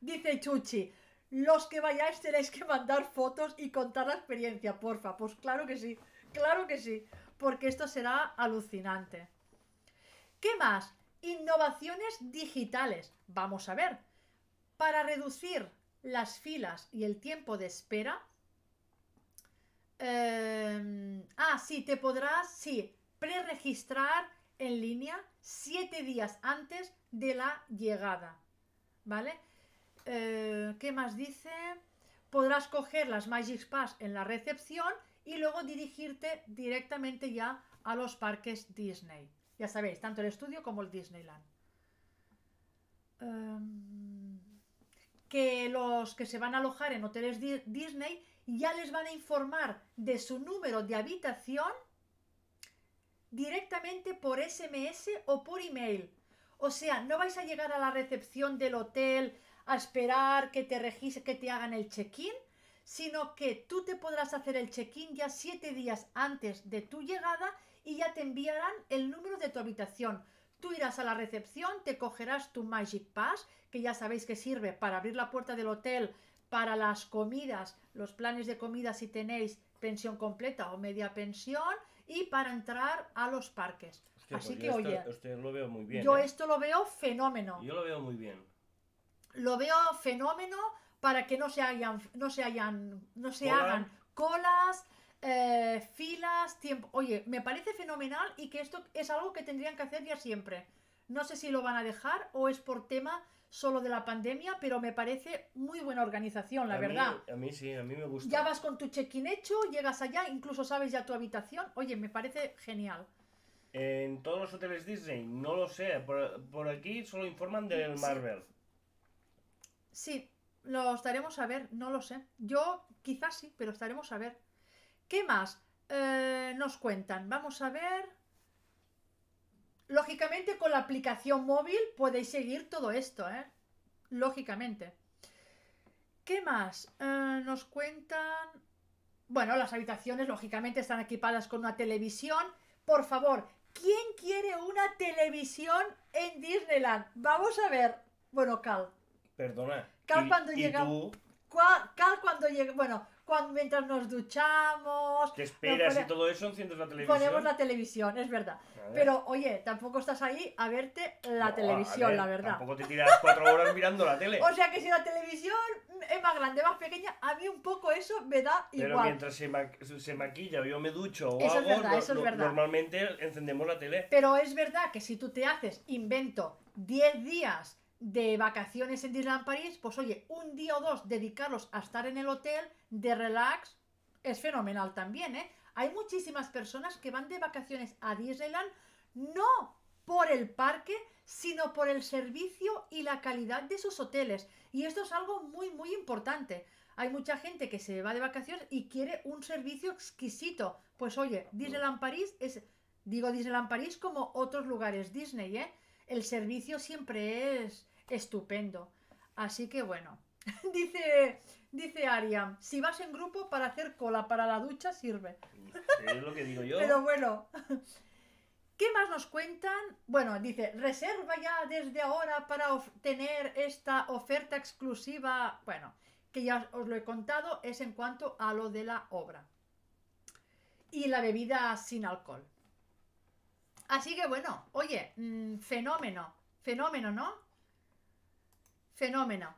Dice Chuchi, los que vayáis tenéis que mandar fotos y contar la experiencia, porfa. Pues claro que sí. Claro que sí, porque esto será alucinante. ¿Qué más? Innovaciones digitales. Vamos a ver. Para reducir las filas y el tiempo de espera. Em, ah, sí, te podrás, sí, preregistrar en línea siete días antes de la llegada. ¿Vale? Eh, ¿Qué más dice? Podrás coger las Magic Pass en la recepción y luego dirigirte directamente ya a los parques Disney. Ya sabéis, tanto el estudio como el Disneyland. Em, que los que se van a alojar en hoteles Disney ya les van a informar de su número de habitación directamente por SMS o por email. O sea, no vais a llegar a la recepción del hotel a esperar que te que te hagan el check-in sino que tú te podrás hacer el check-in ya siete días antes de tu llegada y ya te enviarán el número de tu habitación. Tú irás a la recepción, te cogerás tu Magic Pass, que ya sabéis que sirve para abrir la puerta del hotel, para las comidas, los planes de comida si tenéis pensión completa o media pensión, y para entrar a los parques. Pues Así que, oye, yo ¿eh? esto lo veo fenómeno. Yo lo veo muy bien. Lo veo fenómeno para que no se hayan, no se hayan, no se hagan colas, eh, filas, tiempo. Oye, me parece fenomenal y que esto es algo que tendrían que hacer ya siempre. No sé si lo van a dejar o es por tema solo de la pandemia, pero me parece muy buena organización, la verdad. a mí sí, a mí me gusta. Ya vas con tu check-in hecho, llegas allá, incluso sabes ya tu habitación. Oye, me parece genial. En todos los hoteles Disney, no lo sé. Por, aquí solo informan del Marvel. Sí, lo estaremos a ver, no lo sé. Yo quizás sí, pero estaremos a ver. ¿Qué más eh, nos cuentan? Vamos a ver. Lógicamente con la aplicación móvil podéis seguir todo esto, ¿eh? Lógicamente. ¿Qué más eh, nos cuentan? Bueno, las habitaciones lógicamente están equipadas con una televisión. Por favor, ¿quién quiere una televisión en Disneyland? Vamos a ver. Bueno, Cal. Perdona, Cal cuando Cal cuando llega, bueno, cuando, mientras nos duchamos. Te esperas y todo eso, enciendes la televisión. Ponemos la televisión, es verdad. Pero oye, tampoco estás ahí a verte la televisión, la verdad. Tampoco te tiras cuatro horas mirando la tele. <laughs> O sea que si la televisión es más grande, más pequeña, a mí un poco eso me da igual. Pero mientras se, se maquilla o yo me ducho o eso hago, es verdad, eso es verdad. normalmente encendemos la tele. Pero es verdad que si tú te haces, invento, 10 días de vacaciones en Disneyland París, pues oye, un día o dos dedicarlos a estar en el hotel de relax es fenomenal también, ¿eh? Hay muchísimas personas que van de vacaciones a Disneyland no por el parque, sino por el servicio y la calidad de sus hoteles. Y esto es algo muy, muy importante. Hay mucha gente que se va de vacaciones y quiere un servicio exquisito. Pues oye, Disneyland París es, digo Disneyland París como otros lugares Disney, ¿eh? El servicio siempre es estupendo. Así que bueno, <laughs> dice, dice Ariam, si vas en grupo para hacer cola para la ducha sirve. Es lo que digo yo. <laughs> Pero bueno. <laughs> ¿Qué más nos cuentan? Bueno, dice, reserva ya desde ahora para obtener esta oferta exclusiva. Bueno, que ya os lo he contado, es en cuanto a lo de la obra. Y la bebida sin alcohol. Así que bueno, oye, mm, fenómeno, fenómeno, ¿no? Fenómeno.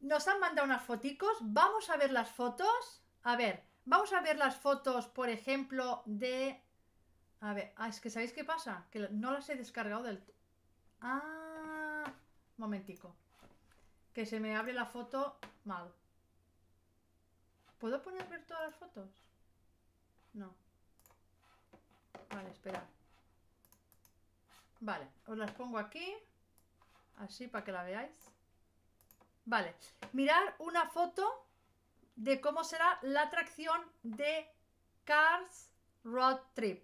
Nos han mandado unas foticos. Vamos a ver las fotos. A ver, vamos a ver las fotos, por ejemplo, de... A ver, ah, es que ¿sabéis qué pasa? Que no las he descargado del... Ah, momentico. Que se me abre la foto mal. ¿Puedo poner ver todas las fotos? No. Vale, espera. Vale, os las pongo aquí. Así para que la veáis. Vale, mirar una foto de cómo será la atracción de Cars Road Trip.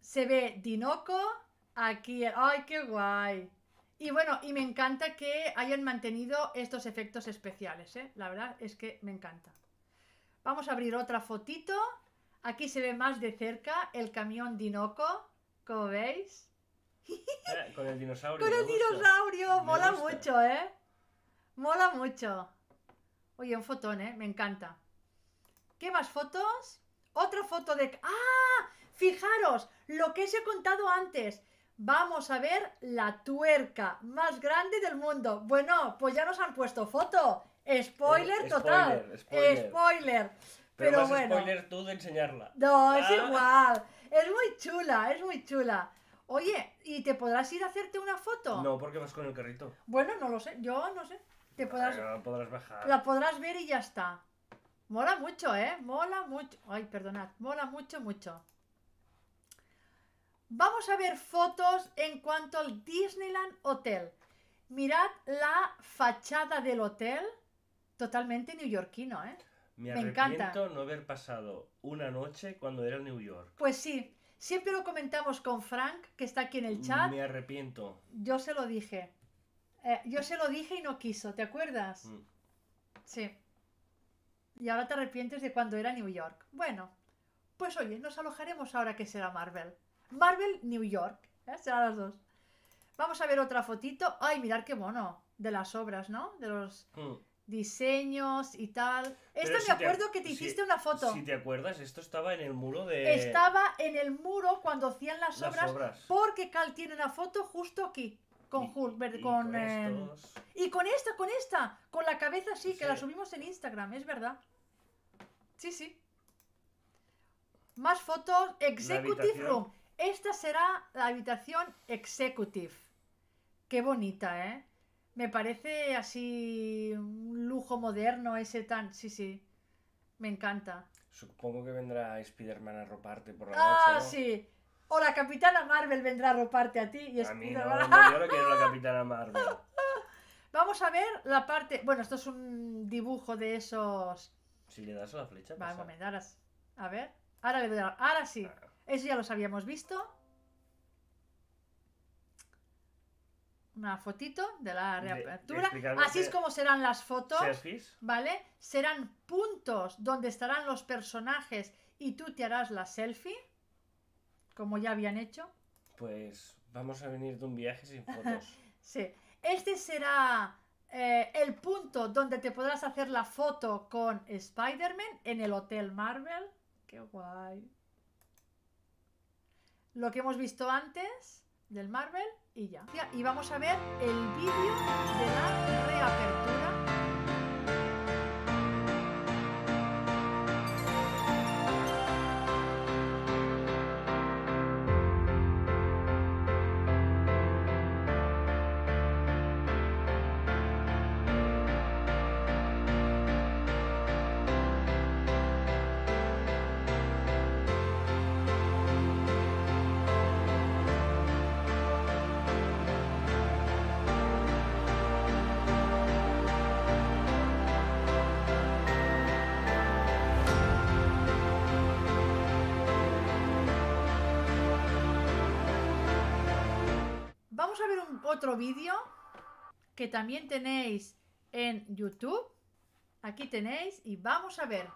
Se ve Dinoco aquí. ¡Ay, qué guay! Y bueno, y me encanta que hayan mantenido estos efectos especiales, ¿eh? La verdad es que me encanta. Vamos a abrir otra fotito. Aquí se ve más de cerca el camión Dinoco, como veis. Eh, con el dinosaurio. Con el dinosaurio, mola mucho, ¿eh? Mola mucho. Oye, un fotón, ¿eh? Me encanta. ¿Qué más fotos? Otra foto de... ¡Ah! Fijaros, lo que os he contado antes. Vamos a ver la tuerca más grande del mundo. Bueno, pues ya nos han puesto foto. Spoiler eh, total. Spoiler. spoiler. Pero, spoiler tú de enseñarla. No, es ah. igual. Es muy chula, es muy chula. Oye, ¿y te podrás ir a hacerte una foto? No, porque vas con el carrito. Bueno, no lo sé, yo no sé. Te podrás, la podrás bajar. La podrás ver y ya está. Mola mucho, ¿eh? Mola mucho. Ay, perdonad. Mola mucho, mucho. Vamos a ver fotos en cuanto al Disneyland Hotel. Mirad la fachada del hotel. Totalmente neoyorquino, ¿eh? Me, Me encanta. no haber pasado una noche cuando era en New York. Pues sí, Siempre lo comentamos con Frank, que está aquí en el chat. Me arrepiento. Yo se lo dije. Eh, yo se lo dije y no quiso, ¿te acuerdas? Mm. Sí. Y ahora te arrepientes de cuando era New York. Bueno, pues oye, nos alojaremos ahora que será Marvel. Marvel, New York. ¿eh? las dos. Vamos a ver otra fotito. Ay, mirar qué mono. De las obras, ¿no? De los. Mm diseños y tal. Esto me acuerdo que te hiciste una foto. Si te acuerdas, esto estaba en el muro de. Estaba en el muro cuando hacían las, obras, Porque Cal tiene una foto justo aquí. Con y, con. Eh, y con esta, con esta. Con la cabeza así que la subimos en Instagram, es verdad. Sí, sí. Más fotos. Executive Room. Esta será la habitación Executive. Qué bonita, ¿eh? Me parece así un lujo moderno ese tan... Sí, sí. Me encanta. Supongo que vendrá Spider-Man a roparte por la ah, noche. Ah, sí. O la Capitana Marvel vendrá a roparte a ti y A mí no, yo no quiero la Capitana Marvel. <laughs> Vamos a ver la parte... Bueno, esto es un dibujo de esos... Si le das a la flecha. Vamos, me darás. A ver. Ahora le Ahora sí. Ah. Eso ya los habíamos visto. una fotito de la reapertura. Así es como serán las fotos. ¿Vale? Serán puntos donde estarán los personajes y tú te harás la selfie, como ya habían hecho. Pues vamos a venir de un viaje sin fotos. <laughs> sí. Este será eh, el punto donde te podrás hacer la foto con Spider-Man en el Hotel Marvel. Qué guay. Lo que hemos visto antes del Marvel y ya. Y vamos a ver el vídeo de la reapertura vídeo que también tenéis en YouTube. Aquí tenéis y vamos a ver.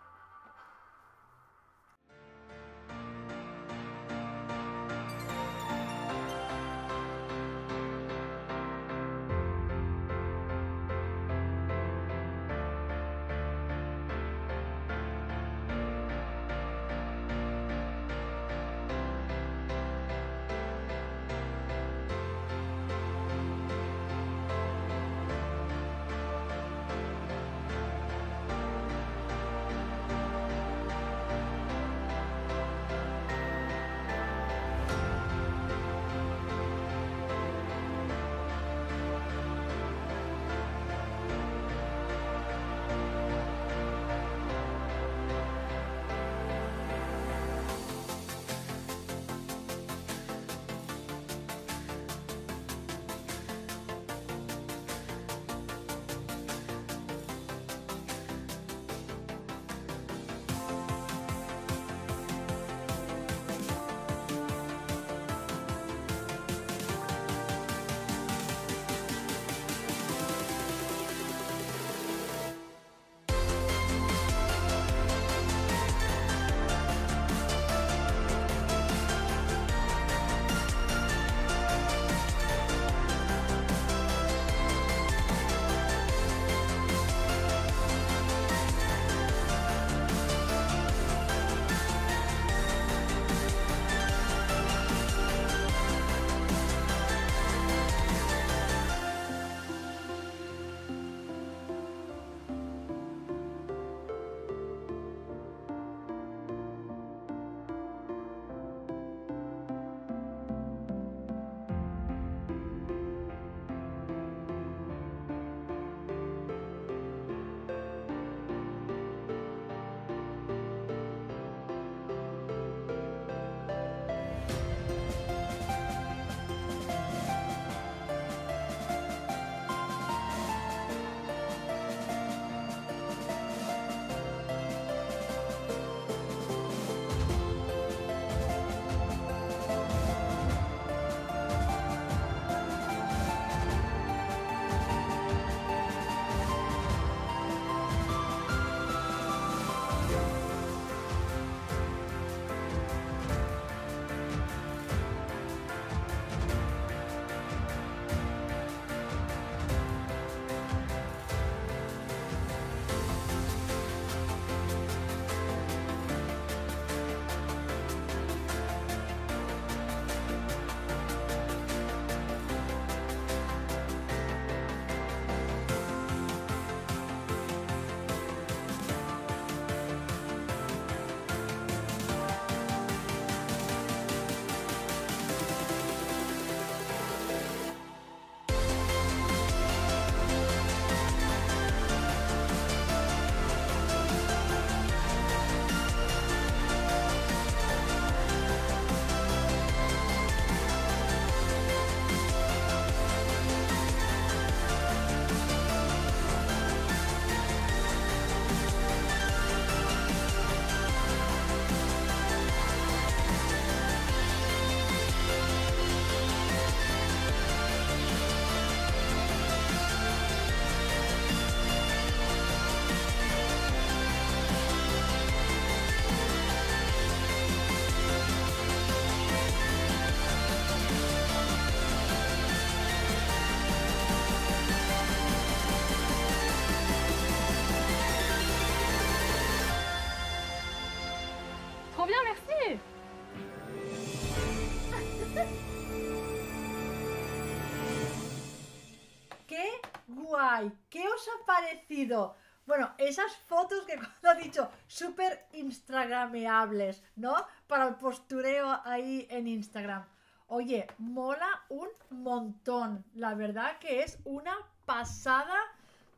que cuando ha dicho súper instagrameables, ¿no? Para el postureo ahí en Instagram. Oye, mola un montón. La verdad que es una pasada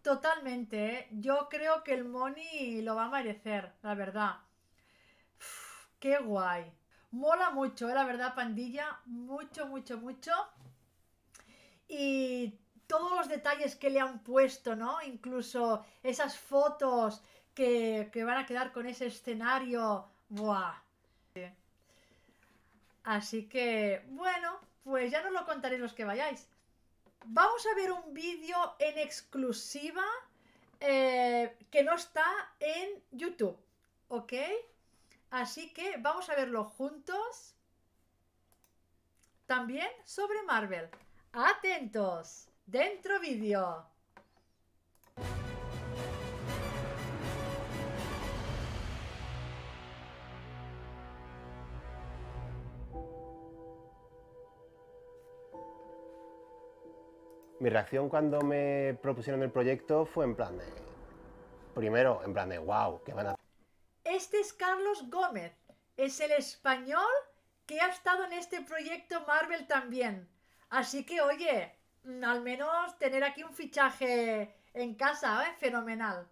totalmente. ¿eh? Yo creo que el Moni lo va a merecer, la verdad. qué guay. Mola mucho, ¿eh? la verdad, pandilla. Mucho, mucho, mucho. Y todos los detalles que le han puesto, ¿no? Incluso esas fotos que, van a quedar con ese escenario. ¡Buah! Así que, bueno, pues ya nos lo contaré los que vayáis. Vamos a ver un vídeo en exclusiva eh, que no está en YouTube, ¿ok? Así que vamos a verlo juntos. También sobre Marvel. Atentos. Dentro vídeo. mi reacción cuando me propusieron el proyecto fue en plan de... Primero, en plan de, wow, ¿qué van a hacer? Este es Carlos Gómez, es el español que ha estado en este proyecto Marvel también. Así que, oye, mm, al menos tener aquí un fichaje en casa, ¿eh? Fenomenal.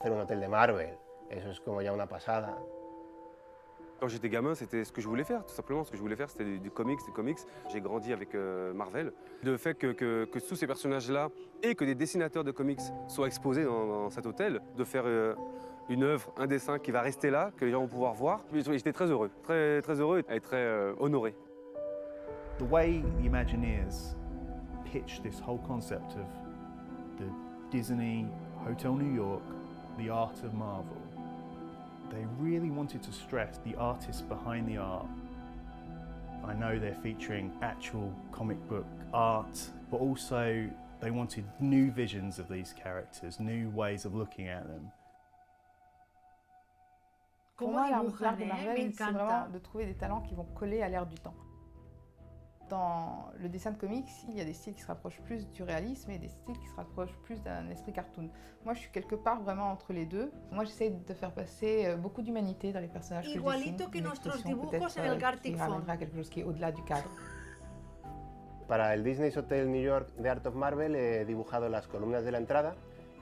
Hacer un hotel de Marvel, eso es como ya una pasada. Quand j'étais gamin, c'était ce que je voulais faire, tout simplement. Ce que je voulais faire, c'était du, comics, des comics. J'ai grandi avec euh, Marvel. Le fait que, que, tous ces personnages-là et que des dessinateurs de comics soient exposés dans, cet hôtel, de faire euh, une œuvre, un dessin qui va rester là, que les gens vont pouvoir voir, j'étais très heureux, très, très heureux et très euh, honoré. The way the Imagineers pitched this whole concept of the Disney Hotel New York, the art of Marvel, They really wanted to stress the artists behind the art. I know they're featuring actual comic book art, but also they wanted new visions of these characters, new ways of looking at them. Pour la, l'art de Marvel, c'est vraiment de trouver des talents qui vont coller à l'ère du temps. dans le dessin de comics, il y a des styles qui se rapprochent plus du réalisme et des styles qui se rapprochent plus d'un esprit cartoon. Moi, je suis quelque part vraiment entre les deux. Moi, j'essaie de faire passer euh, beaucoup d'humanité dans les personnages Igualito que je dessine. peut-être euh, quelque chose qui est au-delà du cadre. Para el Disney's Hotel New York de Art of Marvel j'ai dibujado las columnas de la entrada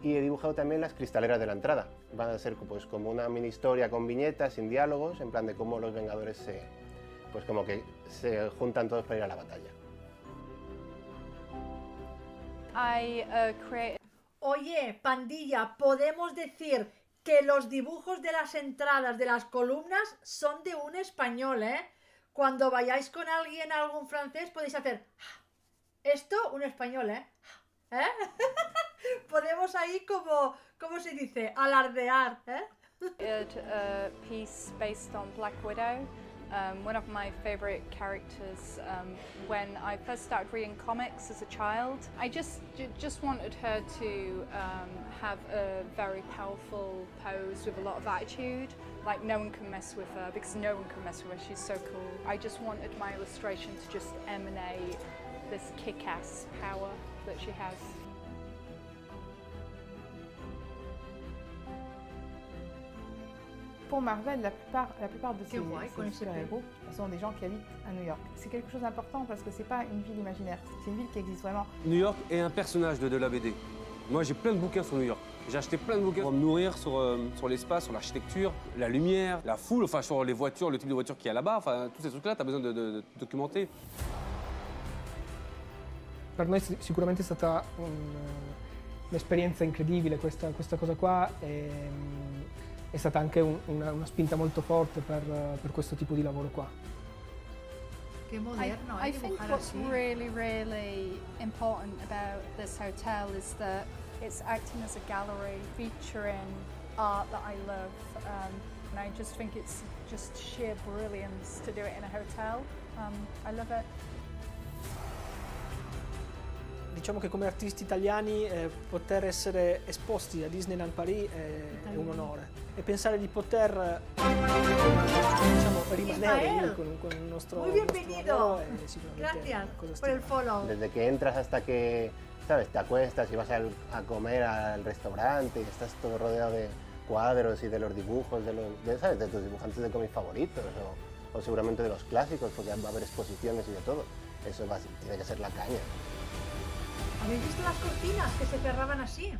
y he dibujado también las cristaleras de la entrada. Van a ser pues como una mini historia con viñetas, sin diálogos, en plan de comment los Vengadores se, pues como que se juntan todos para ir a la batalla. Eh, Oye, pandilla, podemos decir que los dibujos de las entradas de las columnas son de un español, ¿eh? Cuando vayáis con alguien a algún francés podéis hacer ah, esto, un español, ¿eh? <laughs> ¿Eh? <laughs> podemos ahí como, ¿cómo se dice? Alardear, ¿eh? Uh, Um, one of my favourite characters um, when I first started reading comics as a child. I just just wanted her to um, have a very powerful pose with a lot of attitude. Like no one can mess with her because no one can mess with her. She's so cool. I just wanted my illustration to just emanate this kick-ass power that she has. pour Marvel, la plupart, la plupart de ces, super-héros sont des gens qui habitent à New York. C'est quelque chose d'important parce que c'est pas une ville imaginaire, c'est une ville qui existe vraiment. New York est un personnage de, de la BD. Moi, j'ai plein de bouquins sur New York. J'ai acheté plein de bouquins pour me nourrir sur, euh, sur l'espace, sur l'architecture, la lumière, la foule, enfin sur les voitures, le type de voiture qu'il y a là-bas, enfin tous ces trucs-là, tu as besoin de, documenter. Per noi sicuramente è stata eh, un'esperienza incredibile questa, questa cosa qua. E, mm, è stata anche un, una, una, spinta molto forte per, per, questo tipo di lavoro qua. Che moderno, I, I eh, think what's really, really important about this hotel is that it's acting as a gallery featuring art that I love. Um, and I just think it's just sheer brilliance to do it in a hotel. Um, I love it. Diciamo che come artisti italiani eh, poter essere esposti a Disneyland Paris è, è un onore. e pensar en poter con, Muy bienvenido. Eh, Gracias por el follow. Desde que entras hasta que sabes, te acuestas y vas a, comer al restaurante y estás todo rodeado de cuadros y de los dibujos de, los, de, ¿sabes? de tus dibujantes de cómics favoritos o, seguramente de los clásicos porque va a haber exposiciones y de todo. Eso tiene que ser la caña. ¿Habéis visto las cortinas que se cerraban así?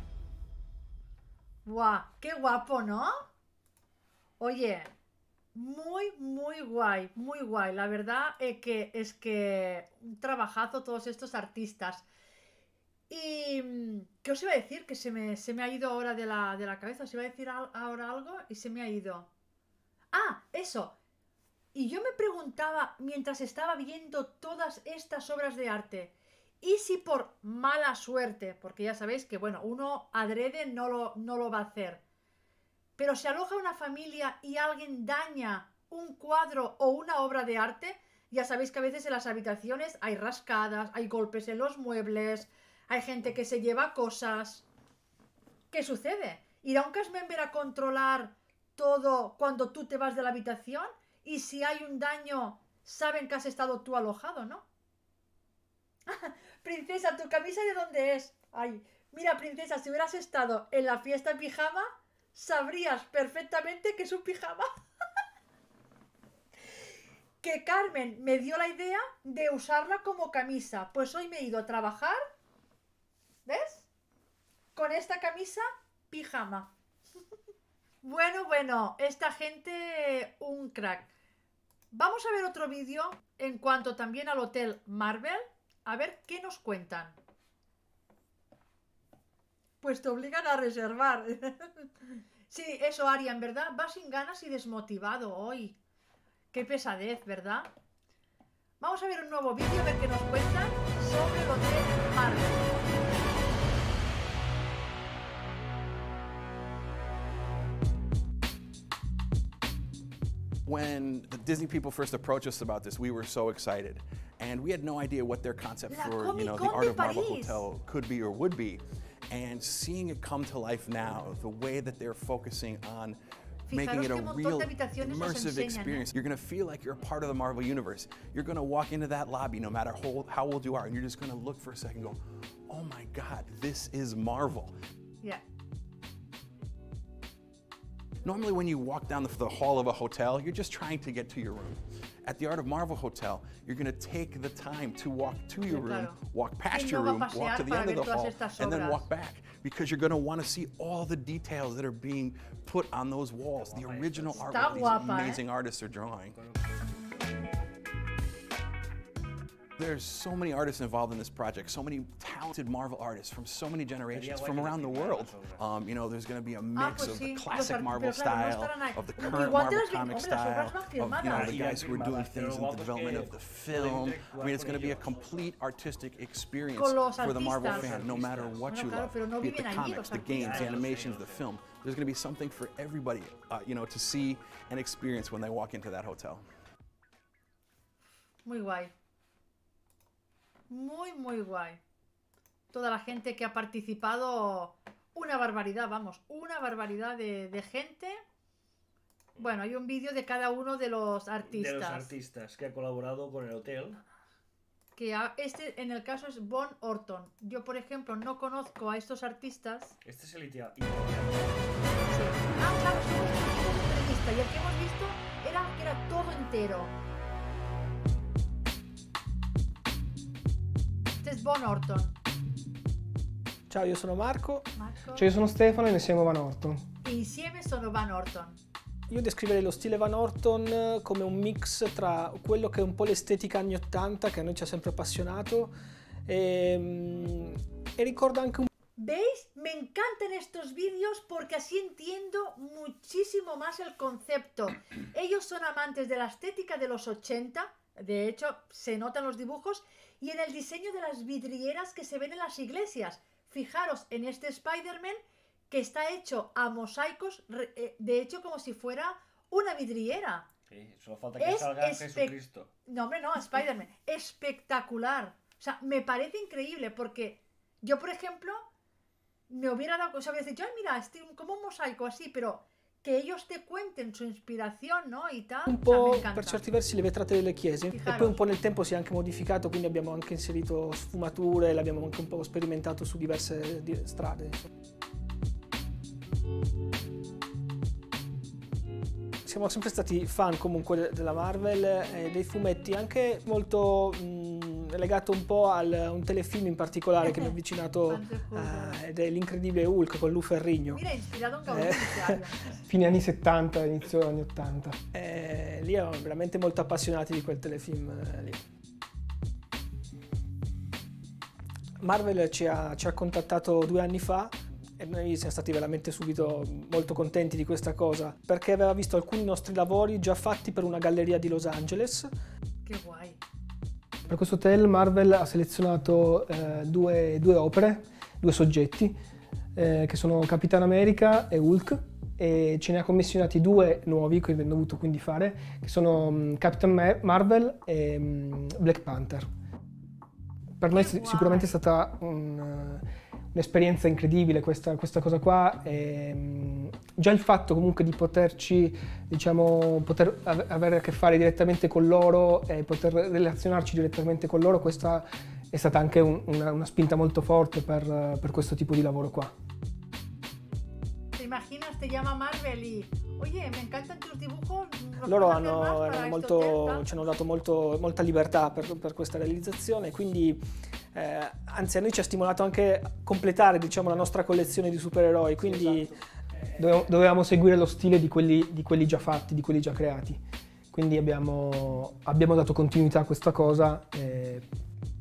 ¡Guau! ¡Qué guapo, ¿no? Oye, muy, muy guay, muy guay. La verdad es eh, que es que un trabajazo todos estos artistas. Y mm, ¿qué os iba a decir? Que se me, ha ido ahora de la, cabeza. Os iba a decir ahora algo y se me ha ido. Ah, eso. Y yo me preguntaba mientras estaba viendo todas estas obras de arte. Y si por mala suerte, porque ya sabéis que, bueno, uno adrede no lo, no lo va a hacer, pero se aloja una familia y alguien daña un cuadro o una obra de arte, ya sabéis que a veces en las habitaciones hay rascadas, hay golpes en los muebles, hay gente que se lleva cosas. ¿Qué sucede? ¿Irá un member a controlar todo cuando tú te vas de la habitación? Y si hay un daño, saben que has estado tú alojado, ¿no? <laughs> princesa, ¿tu camisa de dónde es? Ay, mira, princesa, si hubieras estado en la fiesta en pijama, sabrías perfectamente que es un pijama. <laughs> que Carmen me dio la idea de usarla como camisa. Pues hoy me he ido a trabajar, ¿ves? Con esta camisa pijama. <laughs> bueno, bueno, esta gente un crack. Vamos a ver otro vídeo en cuanto también al Hotel Marvel. A ver qué nos cuentan. Pues te obligan a reservar. <laughs> sí, eso, Arian, verdad, va sin ganas y desmotivado hoy. Qué pesadez, ¿verdad? Vamos a ver un nuevo vídeo, a ver qué nos cuentan sobre lo de Marvel. When the Disney people first approached us about this, we were so excited. And we had no idea what their concept for you know, the Art of Marvel Paris. Hotel could be or would be. And seeing it come to life now, the way that they're focusing on making it a real immersive experience. You're going to feel like you're a part of the Marvel Universe. You're going to walk into that lobby, no matter how, how old you are, and you're just going to look for a second go, oh my God, this is Marvel. Normally when you walk down the, the hall of a hotel, you're just trying to get to your room. At the Art of Marvel Hotel, you're going to take the time to walk to your room, walk past your room, walk to the end of the hall, and then walk back because you're going to want to see all the details that are being put on those walls. The original artwork these ¿eh? amazing artists are drawing. There's so many artists involved in this project, so many talented Marvel artists from so many generations from around the world. Um, you know, there's going to be a ah, mix of the classic Marvel style, of the current Marvel comic style, of you know, the guys who are doing things in the development of the film. I mean, it's going to be a complete artistic experience for the Marvel fan, no matter what you love, be it the comics, the games, the animations, the film. There's going to be something for everybody, uh, you know, to see and experience when they walk into that hotel. Muy guay. Muy, muy guay. Toda la gente que ha participado, una barbaridad, vamos, una barbaridad de, de gente. Bueno, hay un vídeo de cada uno de los artistas. De los artistas que ha colaborado con el hotel. Que este, en el caso, es Von Orton. Yo, por ejemplo, no conozco a estos artistas. Este es el italiano. Ah, sí. el que hemos visto era era todo entero. Von Orton. Ciao, io sono Marco. Yo Ciao, io sono Stefano e noi siamo Van Orton. E insieme sono Van Orton. Io descriverei lo stile Van Orton eh, come un mix tra quello que è un po' l'estetica anni 80 que a noi ci ha sempre appassionato e, mm, e ricorda anche un ¿Veis? Me encantan estos vídeos porque así entiendo muchísimo más el concepto. Ellos son amantes de la estética de los 80, de hecho se notan los dibujos, y en el diseño de las vidrieras que se ven en las iglesias. Fijaros en este Spider-Man que está hecho a mosaicos, eh, de hecho como si fuera una vidriera. Sí, solo falta que salga Jesucristo. No, hombre, no, Spider-Man. <laughs> Espectacular. O sea, me parece increíble porque yo, por ejemplo, me hubiera dado... O sea, hubiera dicho, ay, mira, estoy como un mosaico así, pero que ellos te cuenten su ispirazione, no? E tal. Un po' cioè, per certi versi le vetrate delle chiese Fijaros. e poi un po' nel tempo si è anche modificato, quindi abbiamo anche inserito sfumature, l'abbiamo anche un po' sperimentato su diverse strade. Siamo sempre stati fan comunque della Marvel, e eh, dei fumetti anche molto... Mh, legato un po' a un telefilm in particolare che mi ha avvicinato <laughs> eh, ed è l'incredibile Hulk con Lu Ferrigno. Mi ispirato anche a eh, <laughs> Fine anni 70, inizio anni 80. Eh, lì erano veramente molto appassionati di quel telefilm eh, lì. Marvel ci ha, ci ha contattato due anni fa e noi siamo stati veramente subito molto contenti di questa cosa perché aveva visto alcuni nostri lavori già fatti per una galleria di Los Angeles. Che guai! Per questo hotel Marvel ha selezionato eh, due, due, opere, due soggetti, eh, che sono Capitan America e Hulk, e ce ne ha commissionati due nuovi che abbiamo dovuto quindi fare, che sono mm, Captain Mar Marvel e um, Black Panther. Per noi wow. sicuramente è stata un... Uh, un'esperienza incredibile questa, questa cosa qua. E, ehm, già il fatto comunque di poterci, diciamo, poter avere a che fare direttamente con loro e poter relazionarci direttamente con loro, questa è stata anche un, una, una, spinta molto forte per, per questo tipo di lavoro qua imaginas, te llama Marvel y oye, mi encantan tus dibujos. Loro hanno, molto, ci hanno dato molto, molta libertà per, per, questa realizzazione, quindi eh, anzi a noi ci ha stimolato anche a completare diciamo, la nostra collezione di supereroi, quindi esatto. Dove, dovevamo seguire lo stile di quelli, di quelli, già fatti, di quelli già creati. Quindi abbiamo, abbiamo dato continuità a questa cosa. Eh,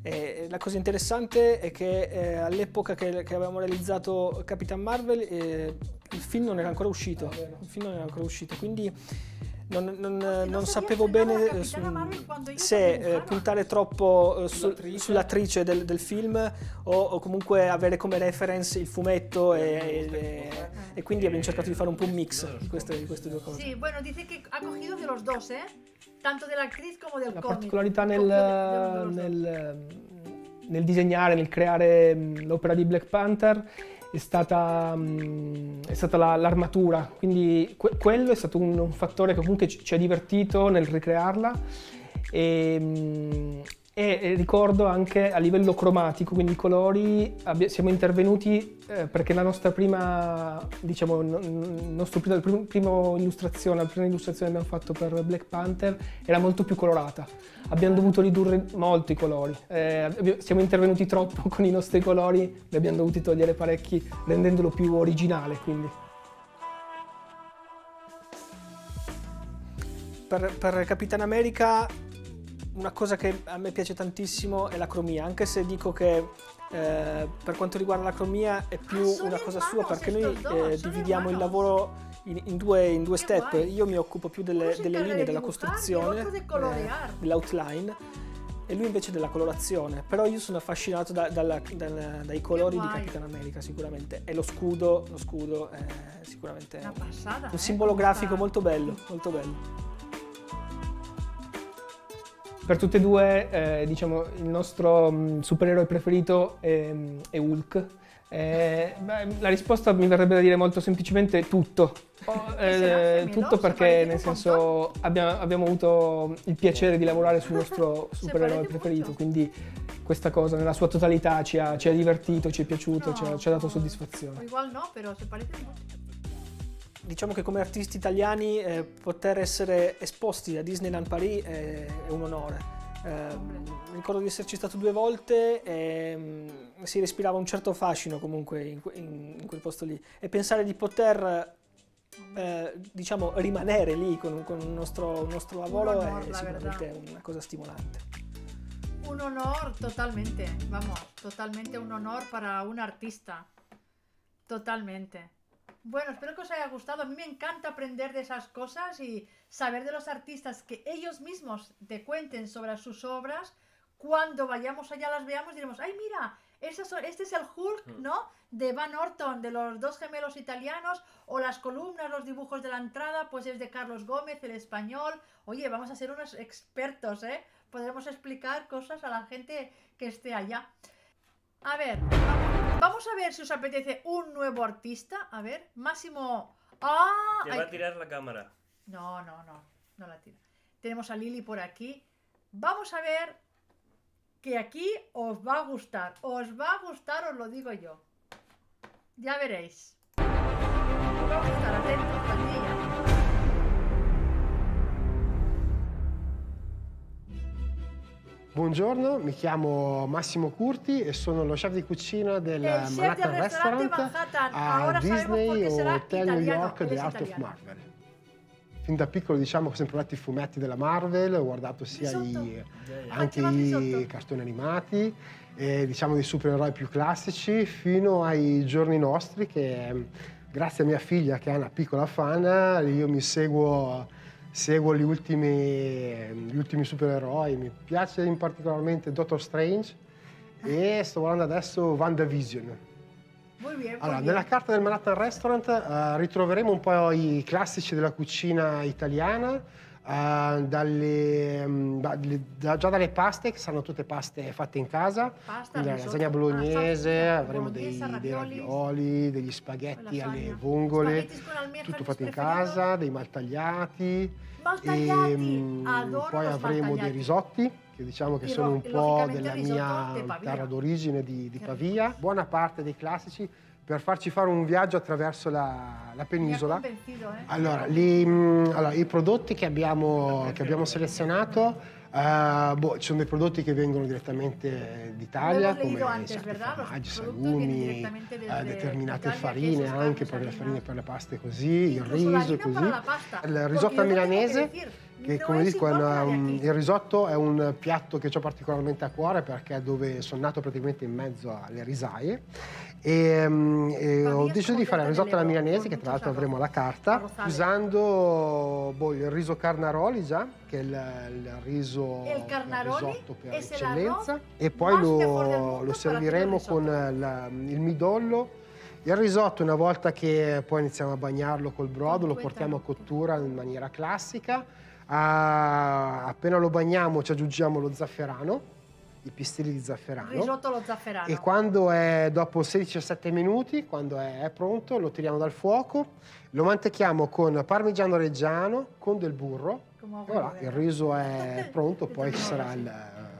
eh, la cosa interessante è che eh, all'epoca che, che, avevamo realizzato Capitan Marvel eh, il film non era ancora uscito, il film non era ancora uscito, quindi non, non, non, sapevo bene eh, su, se eh, puntare troppo eh, su, sull'attrice del, del film o, o, comunque avere come reference il fumetto e, e, e, quindi abbiamo cercato di fare un po' un mix di queste, di queste due cose. Sì, bueno, dice che ha cogido de los dos, eh? tanto dell'actriz come del La comic. particolarità nel, nel, nel, nel disegnare, nel creare mm, l'opera di Black Panther è stata, mm, stata l'armatura, quindi que quello è stato un, un fattore che comunque ci, ci ha divertito nel ricrearla. E, mm, e ricordo anche a livello cromatico, quindi i colori siamo intervenuti eh, perché la nostra prima, diciamo, prima, prim primo illustrazione, la prima illustrazione che abbiamo fatto per Black Panther era molto più colorata. Abbiamo dovuto ridurre molto i colori, eh, siamo intervenuti troppo <laughs> con i nostri colori, li abbiamo dovuti togliere parecchi rendendolo più originale quindi. Per, per Capitan America una cosa che a me piace tantissimo è la cromia, anche se dico che eh, per quanto riguarda la cromia è più una cosa sua perché noi eh, dividiamo il lavoro in, in, due, in, due, step, io mi occupo più delle, delle linee, della costruzione, eh, dell'outline e lui invece della colorazione, però io sono affascinato da, dalla, dalla, dai colori di Capitan America sicuramente e lo scudo, lo scudo è sicuramente passata, un eh, simbolo grafico molto bello, molto bello. Per tutte e due, eh, diciamo, il nostro mm, supereroe preferito è, mm, è Hulk. Eh, beh, la risposta mi verrebbe da dire molto semplicemente tutto. Oh, eh, tutto perché nel senso abbiamo, abbiamo, avuto il piacere di lavorare sul nostro <laughs> supereroe preferito, quindi questa cosa nella sua totalità ci ha, ci ha divertito, ci è piaciuto, no. ci, ha, ci, ha, dato soddisfazione. igual no, però se parete molto diciamo che come artisti italiani eh, poter essere esposti a Disneyland Paris è, è un onore. Eh, ricordo di esserci stato due volte e mh, mm, si respirava un certo fascino comunque in, in, in quel posto lì e pensare di poter eh, diciamo rimanere lì con, con il, nostro, il nostro, lavoro onor, è sicuramente verdad. una cosa stimolante. Un onore totalmente, vamos, totalmente un onore per un artista, totalmente. Bueno, espero que os haya gustado. A mí me encanta aprender de esas cosas y saber de los artistas que ellos mismos te cuenten sobre sus obras. Cuando vayamos allá las veamos diremos, ay mira, este es el Hulk, mm. ¿no? De Van Orton, de los dos gemelos italianos, o las columnas, los dibujos de la entrada, pues es de Carlos Gómez, el español. Oye, vamos a ser unos expertos, ¿eh? Podremos explicar cosas a la gente que esté allá. A ver, vamos a ver si os apetece un nuevo artista. A ver, Máximo. ¡Ah! Te va a tirar la cámara. No, no, no. No la tira. Tenemos a Lili por aquí. Vamos a ver que aquí os va a gustar. Os va a gustar, os lo digo yo. Ya veréis. Buongiorno, mi chiamo Massimo Curti e sono lo chef di cucina del Manhattan del Restaurant, Manhattan. a ah, Ora Disney Hotel New York The Art italiano. of Marvel. Fin da piccolo diciamo ho sempre letto i fumetti della Marvel, ho guardato sia i, anche i cartoni animati, e, diciamo dei supereroi più classici, fino ai giorni nostri che grazie a mia figlia che è una piccola fan, io mi seguo seguo gli ultimi, gli ultimi supereroi, mi piace in particolarmente Doctor Strange e sto guardando adesso WandaVision. Allora, nella carta del Manhattan Restaurant uh, ritroveremo un po' i classici della cucina italiana, uh, dalle, um, da, già dalle paste, che saranno tutte paste fatte in casa, Pasta, la lasagna ah, bolognese, ah, avremo dei, dei ravioli, degli spaghetti alle vongole, spaghetti, tutto fatto in casa, dei maltagliati, maltagliati. E, um, poi avremo dei risotti che diciamo che sono un po' della mia terra d'origine di, di Pavia. Buona parte dei classici per farci fare un viaggio attraverso la, la penisola. Eh? Allora, li, mh, mm, allora, i prodotti che abbiamo, che abbiamo selezionato Uh, boh, ci sono dei prodotti che vengono direttamente d'Italia, come antes, formaggi, salumi, uh, determinate farine, anche per le farine per le paste così, il riso così. Il risotto milanese, che come dico, um, il risotto è un piatto che ho particolarmente a cuore perché è dove sono nato praticamente in mezzo alle risaie. E, mm, e ho deciso di fare la risotto alla milanese, che tra l'altro avremo alla carta, usando boh, il riso carnaroli già, che è il, il riso il risotto per eccellenza, e poi lo, lo serviremo con la, il midollo il risotto, una volta che poi iniziamo a bagnarlo col brodo, lo portiamo a cottura in maniera classica. Ah, appena lo bagniamo ci aggiungiamo lo zafferano i pistelli di zafferano. Risotto allo zafferano. E quando è dopo 16-17 minuti, quando è, è, pronto, lo tiriamo dal fuoco, lo mantechiamo con parmigiano reggiano, con del burro. Voilà, il riso è pronto, <laughs> poi ci sarà il... Eh,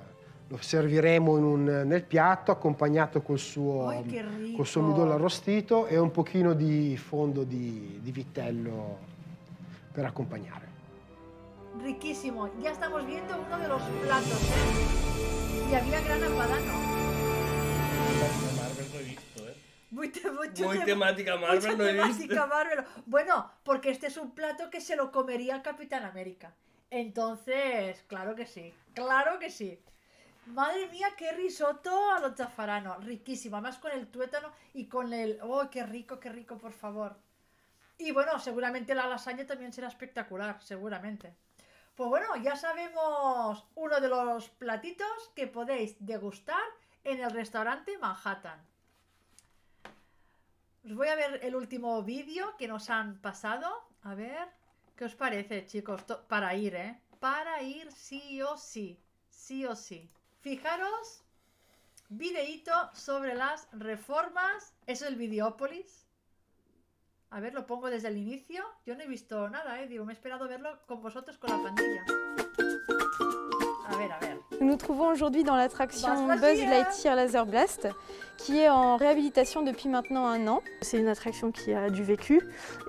lo serviremo in un, nel piatto accompagnato col suo, col suo midollo arrostito e un pochino di fondo di, di vitello per accompagnare. riquísimo. Ya estamos viendo uno de los platos, ¿eh? Y había gran temática Marvel no he visto, ¿eh? Muy, temática Marvel, no <laughs> Bueno, porque este es un plato que se lo comería Capitán América. Entonces, claro que sí, claro que sí. Madre mía, qué risotto a los zafarano, riquísimo, además con el tuétano y con el... ¡Oh, qué rico, qué rico, por favor! Y bueno, seguramente la lasaña también será espectacular, seguramente. Pues bueno, ya sabemos uno de los platitos que podéis degustar en el restaurante Manhattan. Os voy a ver el último vídeo que nos han pasado. A ver, ¿qué os parece, chicos? Para ir, ¿eh? Para ir sí o sí. Sí o sí. Fijaros, videíto sobre las reformas. Eso es el Videópolis. A ver, lo pongo desde el inicio. Yo no he visto nada, ¿eh? Digo, me he esperado verlo con vosotros con la pandilla. Hein, nous nous trouvons aujourd'hui dans l'attraction bah, Buzz hein. Lightyear Laser Blast qui est en réhabilitation depuis maintenant un an. C'est une attraction qui a du vécu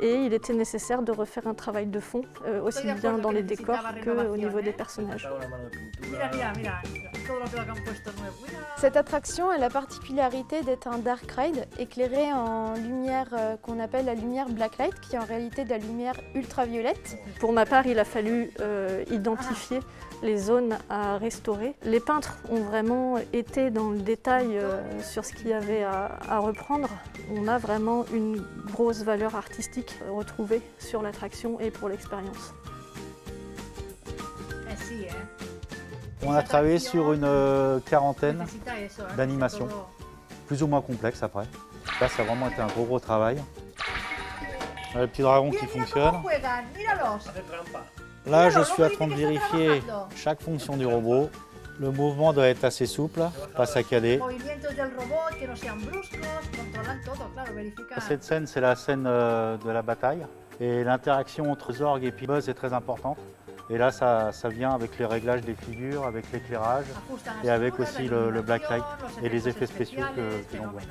et il était nécessaire de refaire un travail de fond euh, aussi bien dans les décors qu'au niveau des ¿eh? personnages. Cette attraction a la particularité d'être un dark ride éclairé en lumière euh, qu'on appelle la lumière black light qui est en réalité de la lumière ultraviolette. Pour ma part, il a fallu euh, identifier les zones à restaurer. Les peintres ont vraiment été dans le détail sur ce qu'il y avait à, à, reprendre. On a vraiment une grosse valeur artistique retrouvée sur l'attraction et pour l'expérience. On a travaillé sur une quarantaine d'animations, plus ou moins complexes après. Là, ça a vraiment été un gros gros travail. Le petit dragon qui fonctionne. Là, je suis en train de vérifier chaque fonction du robot. Le mouvement doit être assez souple, pas saccadé. Cette scène, c'est la scène euh, de la bataille. Et l'interaction entre Zorg et Pibuzz est très importante. Et là, ça, vient avec les réglages des figures, avec l'éclairage et avec aussi le, le blacklight et les effets spéciaux que, que l'on voit.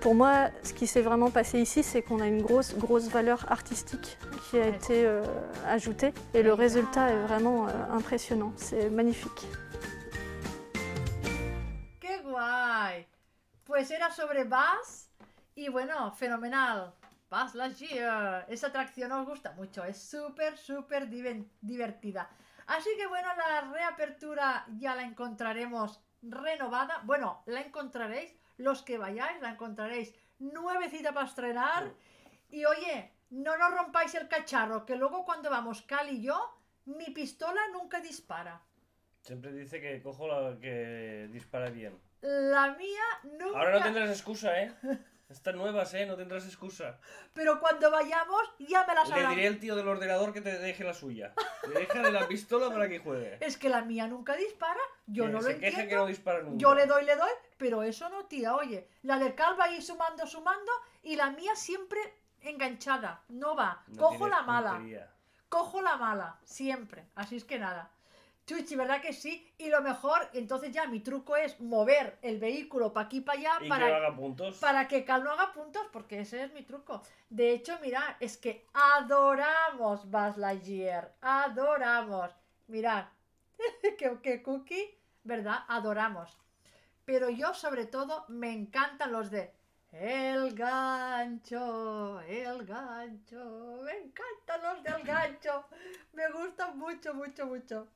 Pour moi, ce qui s'est vraiment passé ici, c'est qu'on a une grosse, grosse valeur artistique qui a été euh, ajoutée. Et le résultat est vraiment euh, impressionnant. C'est magnifique. Qué guay! Pues era sobre Bass Et bueno, fenomenal. Bass Last Year. Esa atracción nos gusta mucho. Es súper, super divertida. Así que bueno, la reapertura ya la encontraremos renovada. Bueno, la encontraréis los que vayáis la encontraréis nuevecita para estrenar. Y oye, no nos rompáis el cacharro, que luego cuando vamos Cal y yo, mi pistola nunca dispara. Siempre dice que cojo la que dispara bien. La mía nunca... Ahora no tendrás excusa, ¿eh? <laughs> Están nuevas, ¿eh? No tendrás excusa. Pero cuando vayamos, ya me las harán. Le diré al tío del ordenador que te deje la suya. Le deja de la pistola para que juegue. <laughs> Es que la mía nunca dispara. Yo no lo entiendo. que no Yo le doy, le doy, pero eso no tira. Oye, la de del va ahí sumando, sumando, y la mía siempre enganchada. No va. Cojo la mala. Cojo la mala. Siempre. Así es que nada. Chuchi, ¿verdad que sí? Y lo mejor, entonces ya mi truco es mover el vehículo para aquí para allá y para que puntos. Para que Cal no haga puntos, porque ese es mi truco. De hecho, mirad, es que adoramos Buzz Adoramos. Mirad, <laughs> que, que Cookie, ¿verdad? Adoramos. Pero yo, sobre todo, me encantan los de el gancho, el gancho. Me encantan los del gancho. Me gustan mucho, mucho, mucho.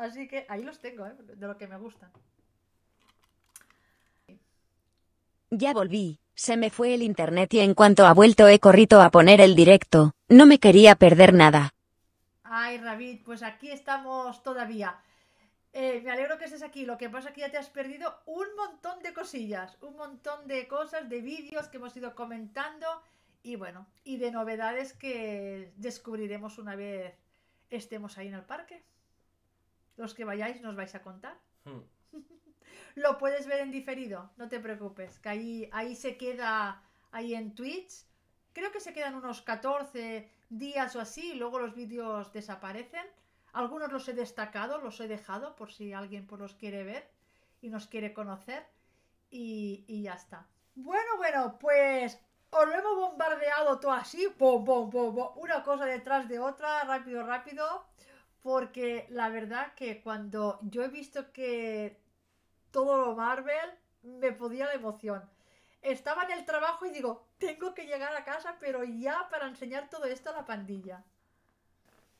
Así que ahí los tengo, ¿eh? de lo que me gustan. Ya volví, se me fue el internet y en cuanto ha vuelto he corrido a poner el directo, no me quería perder nada. Ay, Ravid, pues aquí estamos todavía. Eh, me alegro que estés aquí, lo que pasa es que ya te has perdido un montón de cosillas, un montón de cosas, de vídeos que hemos ido comentando y bueno, y de novedades que descubriremos una vez estemos ahí en el parque los que vayáis nos vais a contar. Hmm. <laughs> Lo puedes ver en diferido, no te preocupes, que ahí, ahí se queda, ahí en Twitch, creo que se quedan unos 14 días o así, y luego los vídeos desaparecen. Algunos los he destacado, los he dejado por si alguien por pues, los quiere ver y nos quiere conocer. Y, ya está. Bueno, bueno, pues os lo hemos bombardeado todo así, pom, pom, pom, una cosa detrás de otra, rápido, rápido porque la verdad que cuando yo he visto que todo lo Marvel me podía la emoción. Estaba en el trabajo y digo, tengo que llegar a casa, pero ya para enseñar todo esto a la pandilla.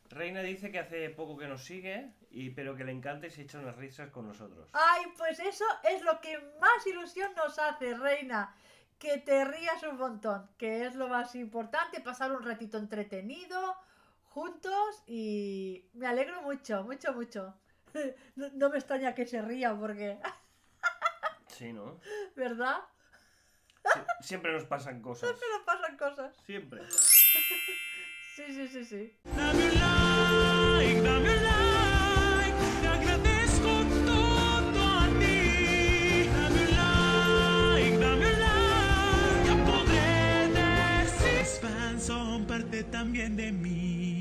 Reina dice que hace poco que nos sigue, y, pero que le encanta y se echa unas risas con nosotros. Ay, pues eso es lo que más ilusión nos hace, Reina. Que te rías un montón, que es lo más importante, pasar un ratito entretenido, juntos y me alegro mucho, mucho, mucho. <laughs> No, me extraña que se ría porque... <laughs> Sí, ¿no? ¿Verdad? siempre nos pasan <laughs> cosas. Siempre nos pasan cosas. Siempre. Sí, sí, sí, sí. Dame un like, dame un like, te agradezco todo a ti. Dame un like, dame un like, ya podré decir. Los fans son parte también de mí.